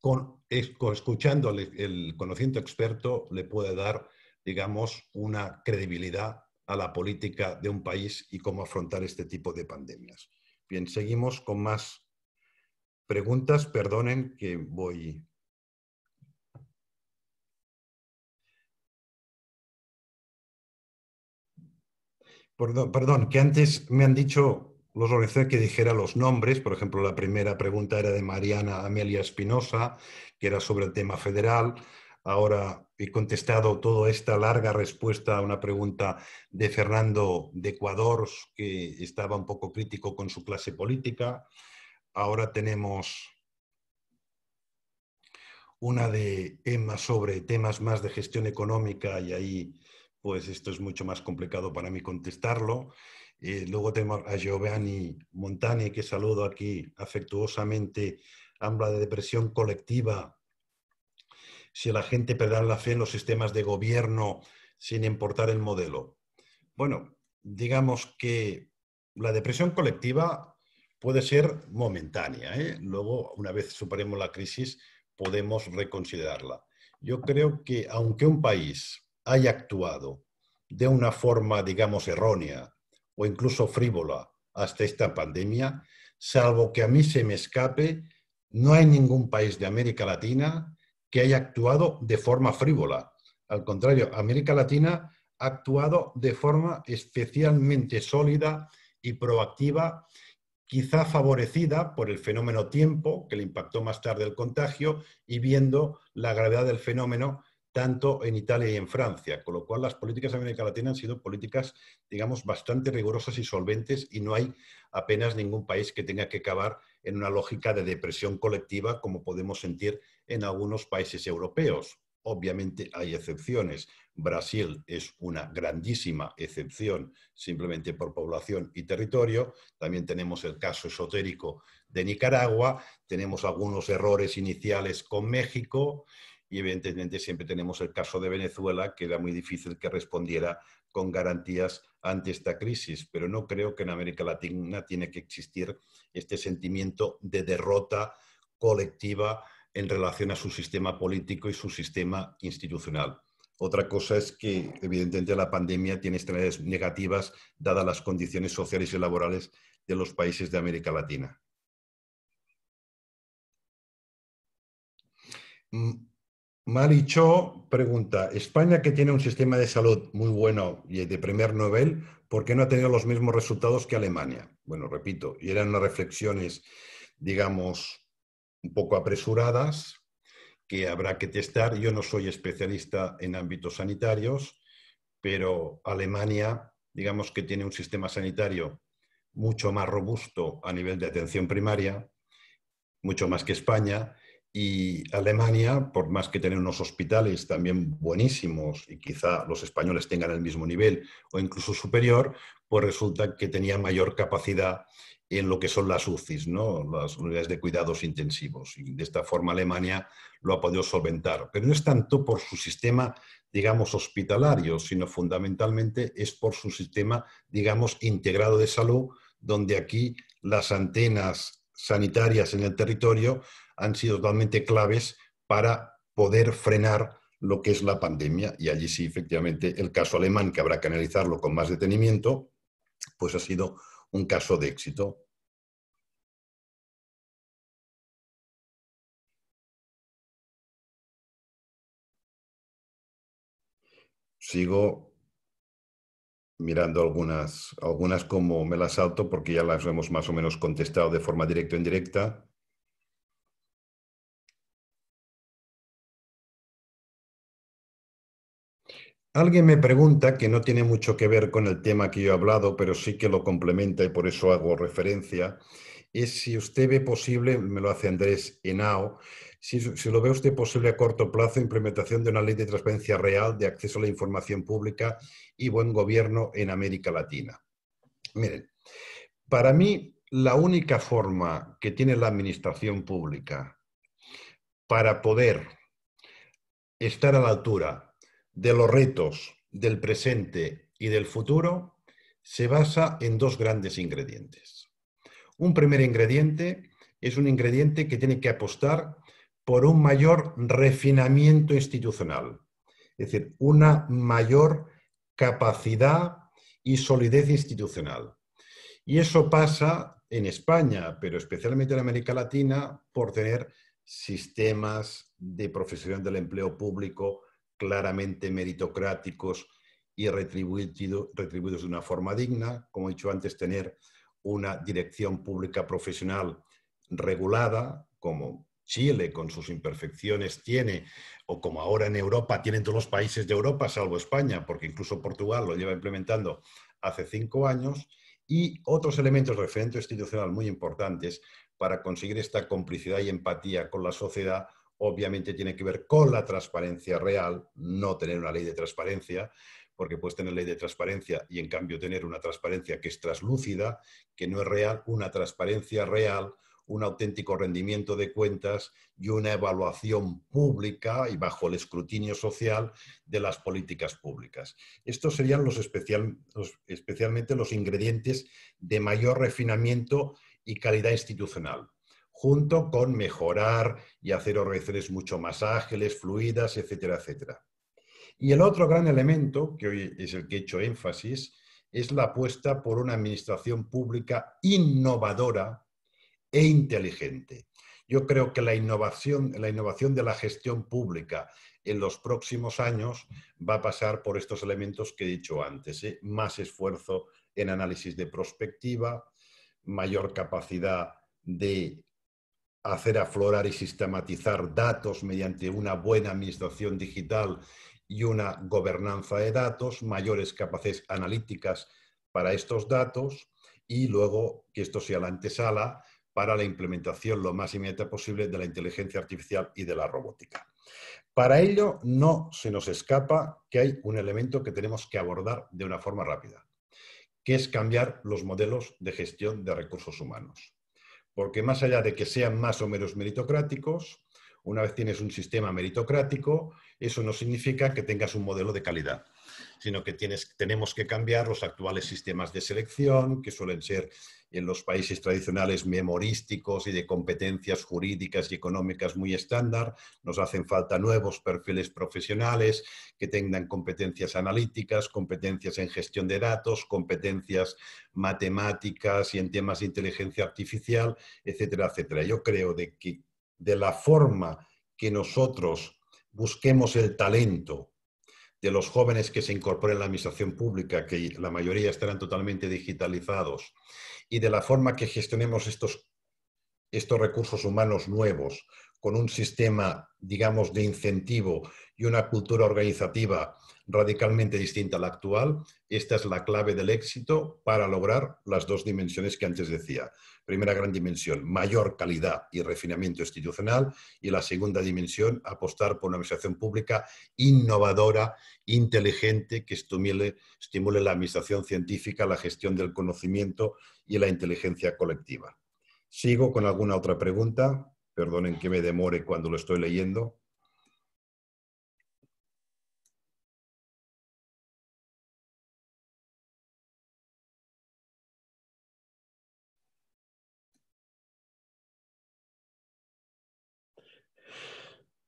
con, escuchando, el, el conociente experto le puede dar, digamos, una credibilidad a la política de un país y cómo afrontar este tipo de pandemias. Bien, seguimos con más preguntas. Perdonen que voy Perdón, que antes me han dicho los organizadores que dijera los nombres. Por ejemplo, la primera pregunta era de Mariana Amelia Espinosa, que era sobre el tema federal. Ahora he contestado toda esta larga respuesta a una pregunta de Fernando de Ecuador, que estaba un poco crítico con su clase política. Ahora tenemos una de Emma sobre temas más de gestión económica y ahí pues esto es mucho más complicado para mí contestarlo. Eh, luego tenemos a Giovanni Montani, que saludo aquí afectuosamente, habla de depresión colectiva. Si la gente perderá la fe en los sistemas de gobierno sin importar el modelo. Bueno, digamos que la depresión colectiva puede ser momentánea. ¿eh? Luego, una vez superemos la crisis, podemos reconsiderarla. Yo creo que aunque un país haya actuado de una forma, digamos, errónea o incluso frívola hasta esta pandemia, salvo que a mí se me escape, no hay ningún país de América Latina que haya actuado de forma frívola. Al contrario, América Latina ha actuado de forma especialmente sólida y proactiva, quizá favorecida por el fenómeno tiempo, que le impactó más tarde el contagio, y viendo la gravedad del fenómeno, tanto en Italia y en Francia, con lo cual las políticas de América Latina han sido políticas, digamos, bastante rigurosas y solventes y no hay apenas ningún país que tenga que acabar en una lógica de depresión colectiva como podemos sentir en algunos países europeos. Obviamente hay excepciones. Brasil es una grandísima excepción simplemente por población y territorio. También tenemos el caso esotérico de Nicaragua. Tenemos algunos errores iniciales con México y evidentemente siempre tenemos el caso de Venezuela, que era muy difícil que respondiera con garantías ante esta crisis, pero no creo que en América Latina tiene que existir este sentimiento de derrota colectiva en relación a su sistema político y su sistema institucional. Otra cosa es que, evidentemente, la pandemia tiene extremidades negativas dadas las condiciones sociales y laborales de los países de América Latina. Mm, Maricho pregunta, España que tiene un sistema de salud muy bueno y de primer nivel, ¿por qué no ha tenido los mismos resultados que Alemania? Bueno, repito, y eran unas reflexiones, digamos, un poco apresuradas que habrá que testar. Yo no soy especialista en ámbitos sanitarios, pero Alemania, digamos que tiene un sistema sanitario mucho más robusto a nivel de atención primaria, mucho más que España, y Alemania, por más que tener unos hospitales también buenísimos y quizá los españoles tengan el mismo nivel o incluso superior, pues resulta que tenía mayor capacidad en lo que son las UCIs, ¿no? las unidades de cuidados intensivos. Y de esta forma Alemania lo ha podido solventar. Pero no es tanto por su sistema, digamos, hospitalario, sino fundamentalmente es por su sistema, digamos, integrado de salud, donde aquí las antenas sanitarias en el territorio han sido totalmente claves para poder frenar lo que es la pandemia. Y allí sí, efectivamente, el caso alemán, que habrá que analizarlo con más detenimiento, pues ha sido un caso de éxito. Sigo mirando algunas, algunas como me las salto porque ya las hemos más o menos contestado de forma directa o indirecta. Alguien me pregunta, que no tiene mucho que ver con el tema que yo he hablado, pero sí que lo complementa y por eso hago referencia, es si usted ve posible, me lo hace Andrés Henao, si, si, lo ve usted posible a corto plazo, implementación de una ley de transparencia real de acceso a la información pública y buen gobierno en América Latina. Miren, para mí la única forma que tiene la administración pública para poder estar a la altura de los retos del presente y del futuro se basa en dos grandes ingredientes. Un primer ingrediente es un ingrediente que tiene que apostar por un mayor refinamiento institucional, es decir, una mayor capacidad y solidez institucional. Y eso pasa en España, pero especialmente en América Latina, por tener sistemas de profesión del empleo público claramente meritocráticos y retribuidos de una forma digna. Como he dicho antes, tener una dirección pública profesional regulada, como Chile con sus imperfecciones tiene, o como ahora en Europa tienen todos los países de Europa, salvo España, porque incluso Portugal lo lleva implementando hace cinco años, y otros elementos referentes institucional muy importantes para conseguir esta complicidad y empatía con la sociedad obviamente tiene que ver con la transparencia real, no tener una ley de transparencia, porque puedes tener ley de transparencia y en cambio tener una transparencia que es traslúcida, que no es real, una transparencia real, un auténtico rendimiento de cuentas y una evaluación pública y bajo el escrutinio social de las políticas públicas. Estos serían los, los especialmente los ingredientes de mayor refinamiento y calidad institucional junto con mejorar y hacer organizaciones mucho más ágiles, fluidas, etcétera, etcétera. Y el otro gran elemento, que hoy es el que he hecho énfasis, es la apuesta por una administración pública innovadora e inteligente. Yo creo que la innovación, de la gestión pública en los próximos años va a pasar por estos elementos que he dicho antes. ¿eh? Más esfuerzo en análisis de prospectiva, mayor capacidad de hacer aflorar y sistematizar datos mediante una buena administración digital y una gobernanza de datos, mayores capacidades analíticas para estos datos y luego que esto sea la antesala para la implementación lo más inmediata posible de la inteligencia artificial y de la robótica. Para ello, no se nos escapa que hay un elemento que tenemos que abordar de una forma rápida, que es cambiar los modelos de gestión de recursos humanos. Porque más allá de que sean más o menos meritocráticos, una vez tienes un sistema meritocrático, eso no significa que tengas un modelo de calidad sino que tenemos que cambiar los actuales sistemas de selección, que suelen ser en los países tradicionales memorísticos y de competencias jurídicas y económicas muy estándar. Nos hacen falta nuevos perfiles profesionales que tengan competencias analíticas, competencias en gestión de datos, competencias matemáticas y en temas de inteligencia artificial, etcétera, etcétera. Yo creo de que de la forma que nosotros busquemos el talento de los jóvenes que se incorporen a la administración pública, que la mayoría estarán totalmente digitalizados, y de la forma que gestionemos estos, estos recursos humanos nuevos, con un sistema, digamos, de incentivo y una cultura organizativa radicalmente distinta a la actual. Esta es la clave del éxito para lograr las dos dimensiones que antes decía. Primera gran dimensión, mayor calidad y refinamiento institucional. Y la segunda dimensión, apostar por una administración pública innovadora, inteligente, que estimule, estimule la administración científica, la gestión del conocimiento y la inteligencia colectiva. Sigo con alguna otra pregunta. Perdonen que me demore cuando lo estoy leyendo.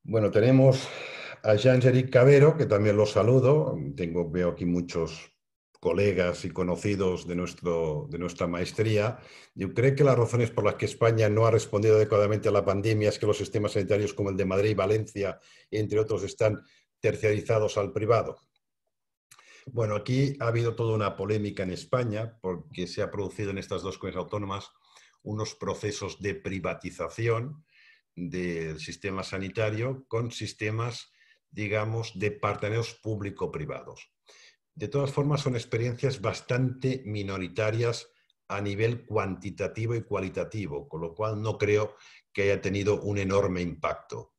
Bueno, tenemos a jean éric Cabero, que también lo saludo. veo aquí muchos colegas y conocidos de, nuestra maestría. Yo creo que las razones por las que España no ha respondido adecuadamente a la pandemia es que los sistemas sanitarios como el de Madrid y Valencia, entre otros, están terciarizados al privado. Bueno, aquí ha habido toda una polémica en España porque se ha producido en estas dos comunidades autónomas unos procesos de privatización del sistema sanitario con sistemas, digamos, de partenarios público-privados. De todas formas, son experiencias bastante minoritarias a nivel cuantitativo y cualitativo, con lo cual no creo que haya tenido un enorme impacto.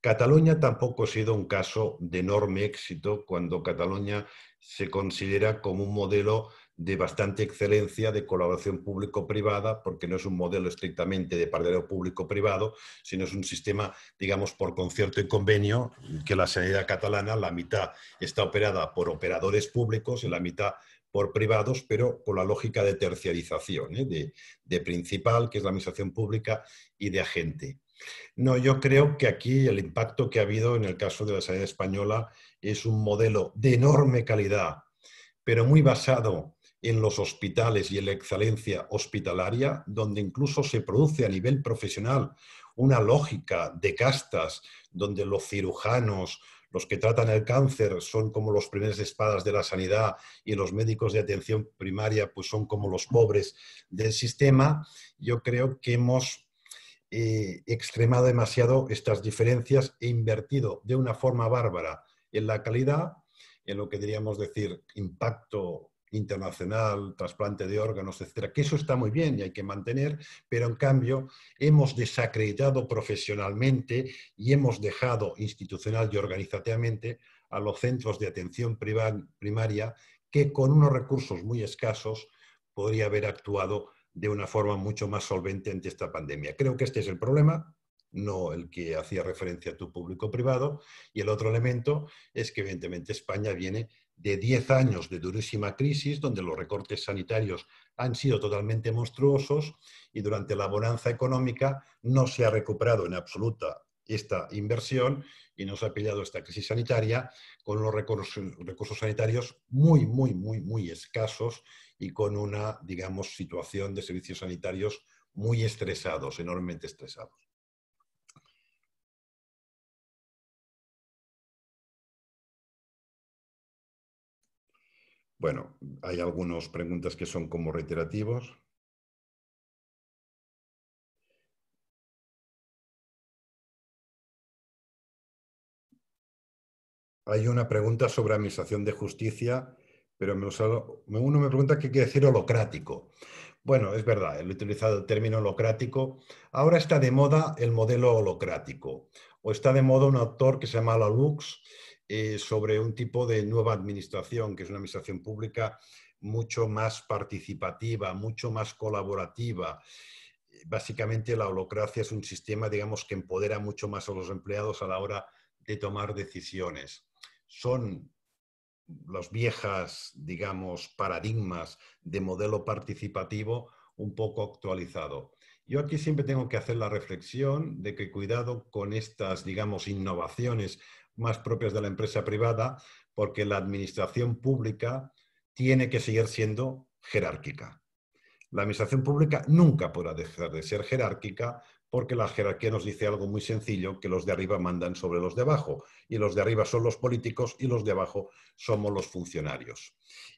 Cataluña tampoco ha sido un caso de enorme éxito cuando Cataluña se considera como un modelo de bastante excelencia de colaboración público-privada, porque no es un modelo estrictamente de paralelo público-privado, sino es un sistema, digamos, por concierto y convenio, que la sanidad catalana, la mitad está operada por operadores públicos y la mitad por privados, pero con la lógica de terciarización, ¿eh? de, de principal, que es la administración pública, y de agente. No, yo creo que aquí el impacto que ha habido en el caso de la sanidad española es un modelo de enorme calidad, pero muy basado en los hospitales y en la excelencia hospitalaria, donde incluso se produce a nivel profesional una lógica de castas, donde los cirujanos, los que tratan el cáncer son como los primeros espadas de la sanidad y los médicos de atención primaria pues son como los pobres del sistema, yo creo que hemos eh, extremado demasiado estas diferencias e invertido de una forma bárbara en la calidad, en lo que diríamos decir impacto internacional, trasplante de órganos, etcétera, que eso está muy bien y hay que mantener, pero en cambio hemos desacreditado profesionalmente y hemos dejado institucional y organizativamente a los centros de atención primaria que con unos recursos muy escasos podría haber actuado de una forma mucho más solvente ante esta pandemia. Creo que este es el problema no el que hacía referencia a tu público privado. Y el otro elemento es que evidentemente España viene de 10 años de durísima crisis, donde los recortes sanitarios han sido totalmente monstruosos y durante la bonanza económica no se ha recuperado en absoluta esta inversión y nos ha pillado esta crisis sanitaria con los recursos, recursos, sanitarios muy, muy, muy, muy escasos y con una, digamos, situación de servicios sanitarios muy estresados, enormemente estresados. Bueno, hay algunas preguntas que son como reiterativos. Hay una pregunta sobre administración de justicia, pero uno me pregunta qué quiere decir holocrático. Bueno, es verdad, he utilizado el término holocrático. Ahora está de moda el modelo holocrático, o está de moda un autor que se llama Lalux, eh, sobre un tipo de nueva administración, que es una administración pública mucho más participativa, mucho más colaborativa. Básicamente la holocracia es un sistema, digamos, que empodera mucho más a los empleados a la hora de tomar decisiones. Son los viejas, digamos, paradigmas de modelo participativo un poco actualizado. Yo aquí siempre tengo que hacer la reflexión de que cuidado con estas, digamos, innovaciones más propias de la empresa privada, porque la administración pública tiene que seguir siendo jerárquica. La administración pública nunca podrá dejar de ser jerárquica porque la jerarquía nos dice algo muy sencillo, que los de arriba mandan sobre los de abajo, y los de arriba son los políticos y los de abajo somos los funcionarios.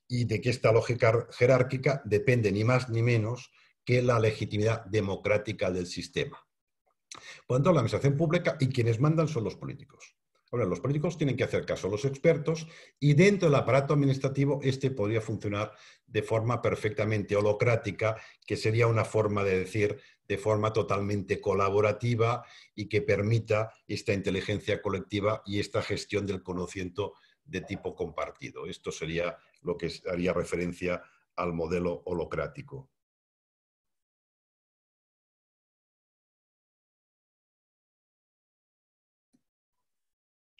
Y de que esta lógica jerárquica depende ni más ni menos que la legitimidad democrática del sistema. Por lo tanto, la administración pública y quienes mandan son los políticos. Ahora, los políticos tienen que hacer caso a los expertos y dentro del aparato administrativo este podría funcionar de forma perfectamente holocrática, que sería una forma de decir de forma totalmente colaborativa y que permita esta inteligencia colectiva y esta gestión del conocimiento de tipo compartido. Esto sería lo que haría referencia al modelo holocrático.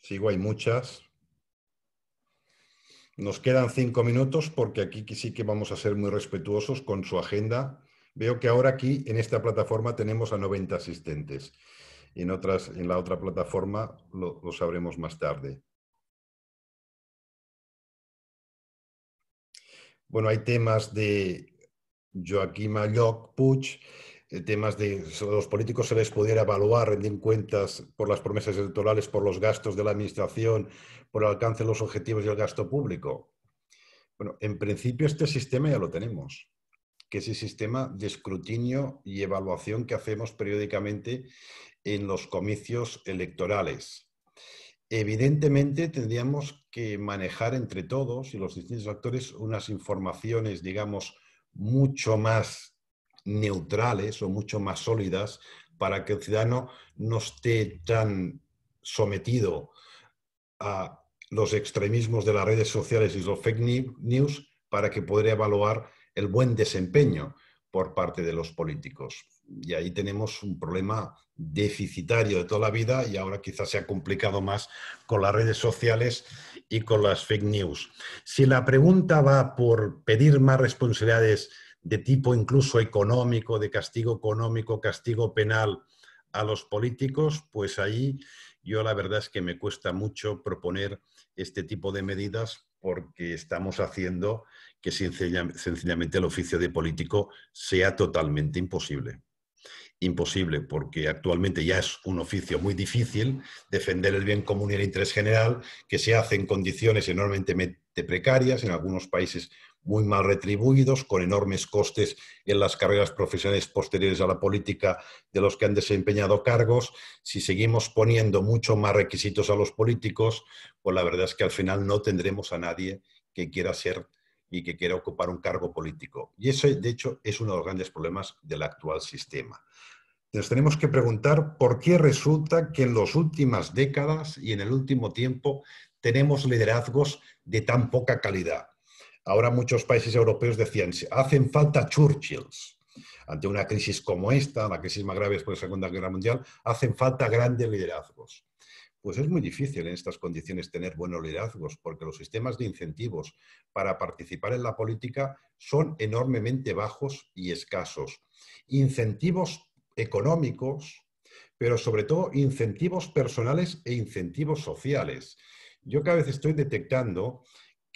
Sigo, hay muchas. Nos quedan cinco minutos porque aquí sí que vamos a ser muy respetuosos con su agenda. Veo que ahora aquí en esta plataforma tenemos a 90 asistentes. En, la otra plataforma lo, sabremos más tarde. Bueno, hay temas de Joaquim Lloc Puch... Eh, temas de los políticos se les pudiera evaluar, rendir cuentas por las promesas electorales, por los gastos de la administración, por el alcance de los objetivos y el gasto público? Bueno, en principio este sistema ya lo tenemos, que es el sistema de escrutinio y evaluación que hacemos periódicamente en los comicios electorales. Evidentemente tendríamos que manejar entre todos y los distintos actores unas informaciones, digamos, mucho más neutrales o mucho más sólidas para que el ciudadano no esté tan sometido a los extremismos de las redes sociales y los fake news para que pueda evaluar el buen desempeño por parte de los políticos. Y ahí tenemos un problema deficitario de toda la vida y ahora quizás se ha complicado más con las redes sociales y con las fake news. Si la pregunta va por pedir más responsabilidades de tipo incluso económico, de castigo económico, castigo penal a los políticos, pues ahí yo la verdad es que me cuesta mucho proponer este tipo de medidas porque estamos haciendo que sencillamente el oficio de político sea totalmente imposible. Imposible, porque actualmente ya es un oficio muy difícil defender el bien común y el interés general, que se hace en condiciones enormemente precarias, en algunos países muy mal retribuidos, con enormes costes en las carreras profesionales posteriores a la política de los que han desempeñado cargos. Si seguimos poniendo mucho más requisitos a los políticos, pues la verdad es que al final no tendremos a nadie que quiera ser y que quiera ocupar un cargo político. Y eso, de hecho, es uno de los grandes problemas del actual sistema. Nos tenemos que preguntar por qué resulta que en las últimas décadas y en el último tiempo tenemos liderazgos de tan poca calidad. Ahora muchos países europeos decían, hacen falta Churchills. Ante una crisis como esta, la crisis más grave después de la Segunda Guerra Mundial, hacen falta grandes liderazgos. Pues es muy difícil en estas condiciones tener buenos liderazgos, porque los sistemas de incentivos para participar en la política son enormemente bajos y escasos. Incentivos económicos, pero sobre todo incentivos personales e incentivos sociales. Yo cada vez estoy detectando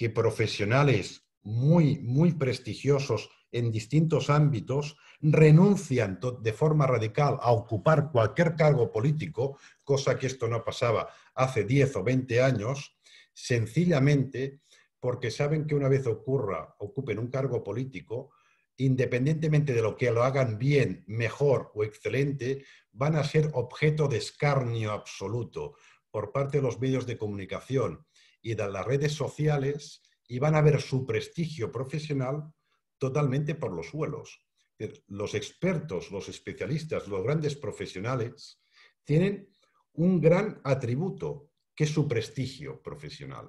que profesionales muy, muy prestigiosos en distintos ámbitos renuncian de forma radical a ocupar cualquier cargo político, cosa que esto no pasaba hace 10 o 20 años, sencillamente porque saben que una vez ocurra, ocupen un cargo político, independientemente de lo que lo hagan bien, mejor o excelente, van a ser objeto de escarnio absoluto por parte de los medios de comunicación, y de las redes sociales y van a ver su prestigio profesional totalmente por los suelos. Los expertos, los especialistas, los grandes profesionales tienen un gran atributo, que es su prestigio profesional.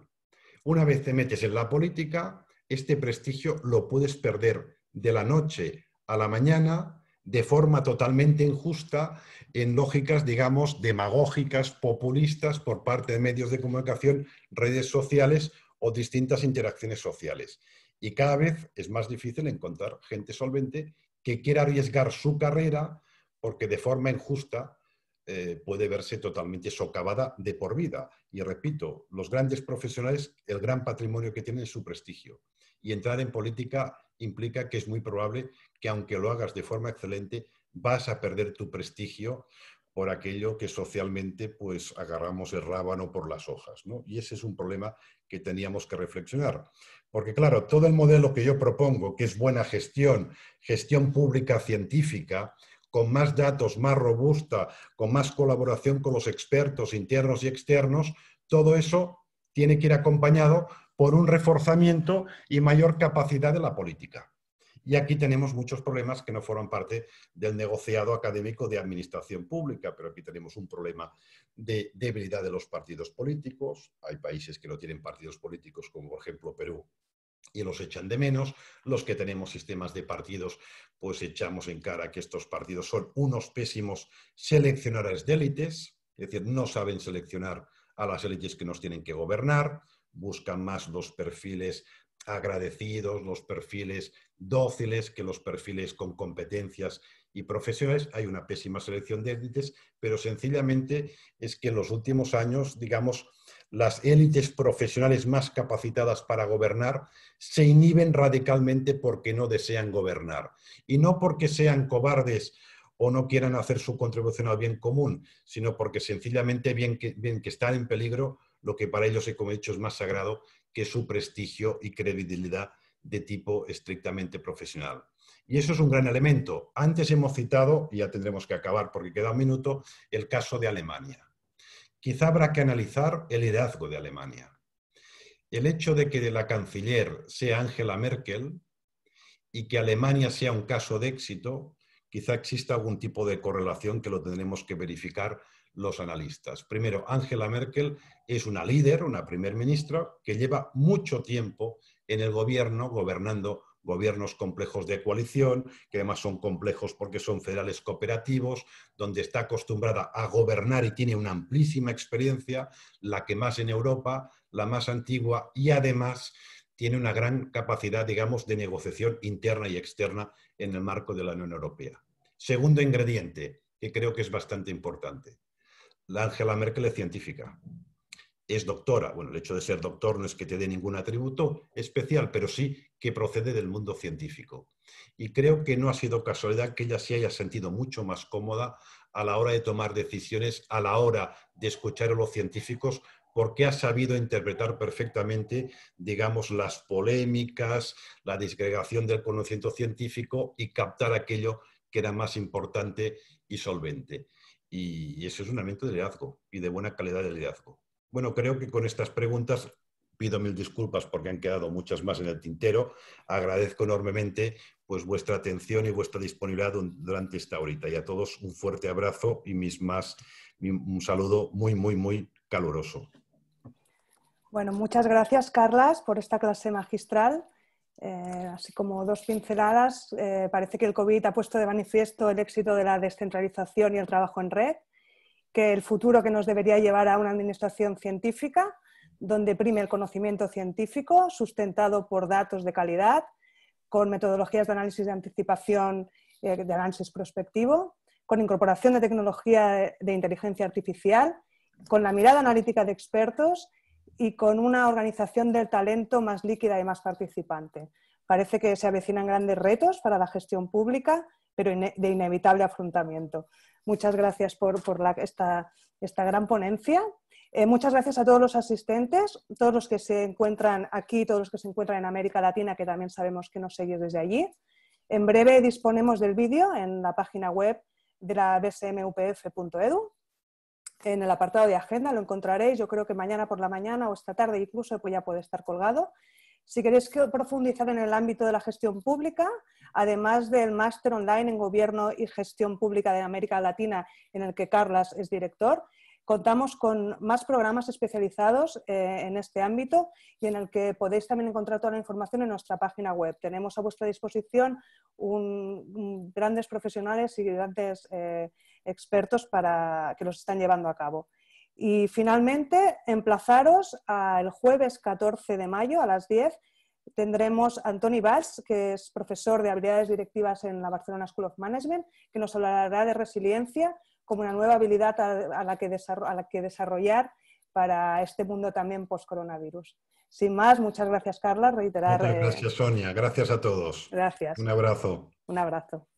Una vez te metes en la política, este prestigio lo puedes perder de la noche a la mañana de forma totalmente injusta en lógicas, digamos, demagógicas, populistas por parte de medios de comunicación, redes sociales o distintas interacciones sociales. Y cada vez es más difícil encontrar gente solvente que quiera arriesgar su carrera porque de forma injusta eh, puede verse totalmente socavada de por vida. Y repito, los grandes profesionales, el gran patrimonio que tienen es su prestigio. Y entrar en política implica que es muy probable que aunque lo hagas de forma excelente, vas a perder tu prestigio por aquello que socialmente pues agarramos el rábano por las hojas. Y ese es un problema que teníamos que reflexionar. Porque claro, todo el modelo que yo propongo, que es buena gestión, gestión pública científica, con más datos, más robusta, con más colaboración con los expertos internos y externos, todo eso tiene que ir acompañado por un reforzamiento y mayor capacidad de la política. Y aquí tenemos muchos problemas que no fueron parte del negociado académico de administración pública, pero aquí tenemos un problema de debilidad de los partidos políticos. Hay países que no tienen partidos políticos, como por ejemplo Perú, y los echan de menos. Los que tenemos sistemas de partidos, pues echamos en cara que estos partidos son unos pésimos seleccionadores de élites, es decir, no saben seleccionar a las élites que nos tienen que gobernar, buscan más los perfiles agradecidos, los perfiles dóciles que los perfiles con competencias y profesiones. Hay una pésima selección de élites, pero sencillamente es que en los últimos años, digamos, las élites profesionales más capacitadas para gobernar se inhiben radicalmente porque no desean gobernar. Y no porque sean cobardes o no quieran hacer su contribución al bien común, sino porque sencillamente bien que, bien que están en peligro lo que para ellos, como he dicho, es más sagrado que su prestigio y credibilidad de tipo estrictamente profesional. Y eso es un gran elemento. Antes hemos citado, y ya tendremos que acabar porque queda un minuto, el caso de Alemania. Quizá habrá que analizar el liderazgo de Alemania. El hecho de que la canciller sea Angela Merkel y que Alemania sea un caso de éxito, quizá exista algún tipo de correlación que lo tenemos que verificar los analistas. Primero, Angela Merkel es una líder, una primer ministra, que lleva mucho tiempo en el gobierno gobernando gobiernos complejos de coalición, que además son complejos porque son federales cooperativos, donde está acostumbrada a gobernar y tiene una amplísima experiencia, la que más en Europa, la más antigua y además tiene una gran capacidad, digamos, de negociación interna y externa en el marco de la Unión Europea. Segundo ingrediente, que creo que es bastante importante la Angela Merkel es científica, es doctora. Bueno, el hecho de ser doctor no es que te dé ningún atributo especial, pero sí que procede del mundo científico. Y creo que no ha sido casualidad que ella se haya sentido mucho más cómoda a la hora de tomar decisiones, a la hora de escuchar a los científicos, porque ha sabido interpretar perfectamente, digamos, las polémicas, la disgregación del conocimiento científico y captar aquello que era más importante y solvente y, ese es un elemento de liderazgo y de buena calidad de liderazgo. Bueno, creo que con estas preguntas pido mil disculpas porque han quedado muchas más en el tintero. Agradezco enormemente pues, vuestra atención y vuestra disponibilidad durante esta horita. Y a todos un fuerte abrazo y mis más, un saludo muy, muy, muy caluroso. Bueno, muchas gracias, Carlas, por esta clase magistral. Eh, así como dos pinceladas, eh, parece que el COVID ha puesto de manifiesto el éxito de la descentralización y el trabajo en red, que el futuro que nos debería llevar a una administración científica, donde prime el conocimiento científico sustentado por datos de calidad, con metodologías de análisis de anticipación, eh, de análisis prospectivo, con incorporación de tecnología de inteligencia artificial, con la mirada analítica de expertos y con una organización del talento más líquida y más participante. Parece que se avecinan grandes retos para la gestión pública, pero de inevitable afrontamiento. Muchas gracias por, esta, gran ponencia. Eh, muchas gracias a todos los asistentes, todos los que se encuentran aquí, todos los que se encuentran en América Latina, que también sabemos que nos seguís desde allí. En breve disponemos del vídeo en la página web de la bsmupf.edu en el apartado de agenda, lo encontraréis, yo creo que mañana por la mañana o esta tarde incluso pues ya puede estar colgado. Si queréis profundizar en el ámbito de la gestión pública, además del máster online en Gobierno y Gestión Pública de América Latina, en el que Carlas es director, Contamos con más programas especializados eh, en este ámbito y en el que podéis también encontrar toda la información en nuestra página web. Tenemos a vuestra disposición grandes profesionales y grandes eh, expertos para, que los están llevando a cabo. Y finalmente, emplazaros el jueves 14 de mayo a las 10 tendremos a Antoni Valls, que es profesor de habilidades directivas en la Barcelona School of Management, que nos hablará de resiliencia, como una nueva habilidad a, la que la que desarrollar para este mundo también post-coronavirus. Sin más, muchas gracias Carla, reiterar... Muchas eh, gracias Sonia, gracias a todos. Gracias. Un abrazo. Un abrazo.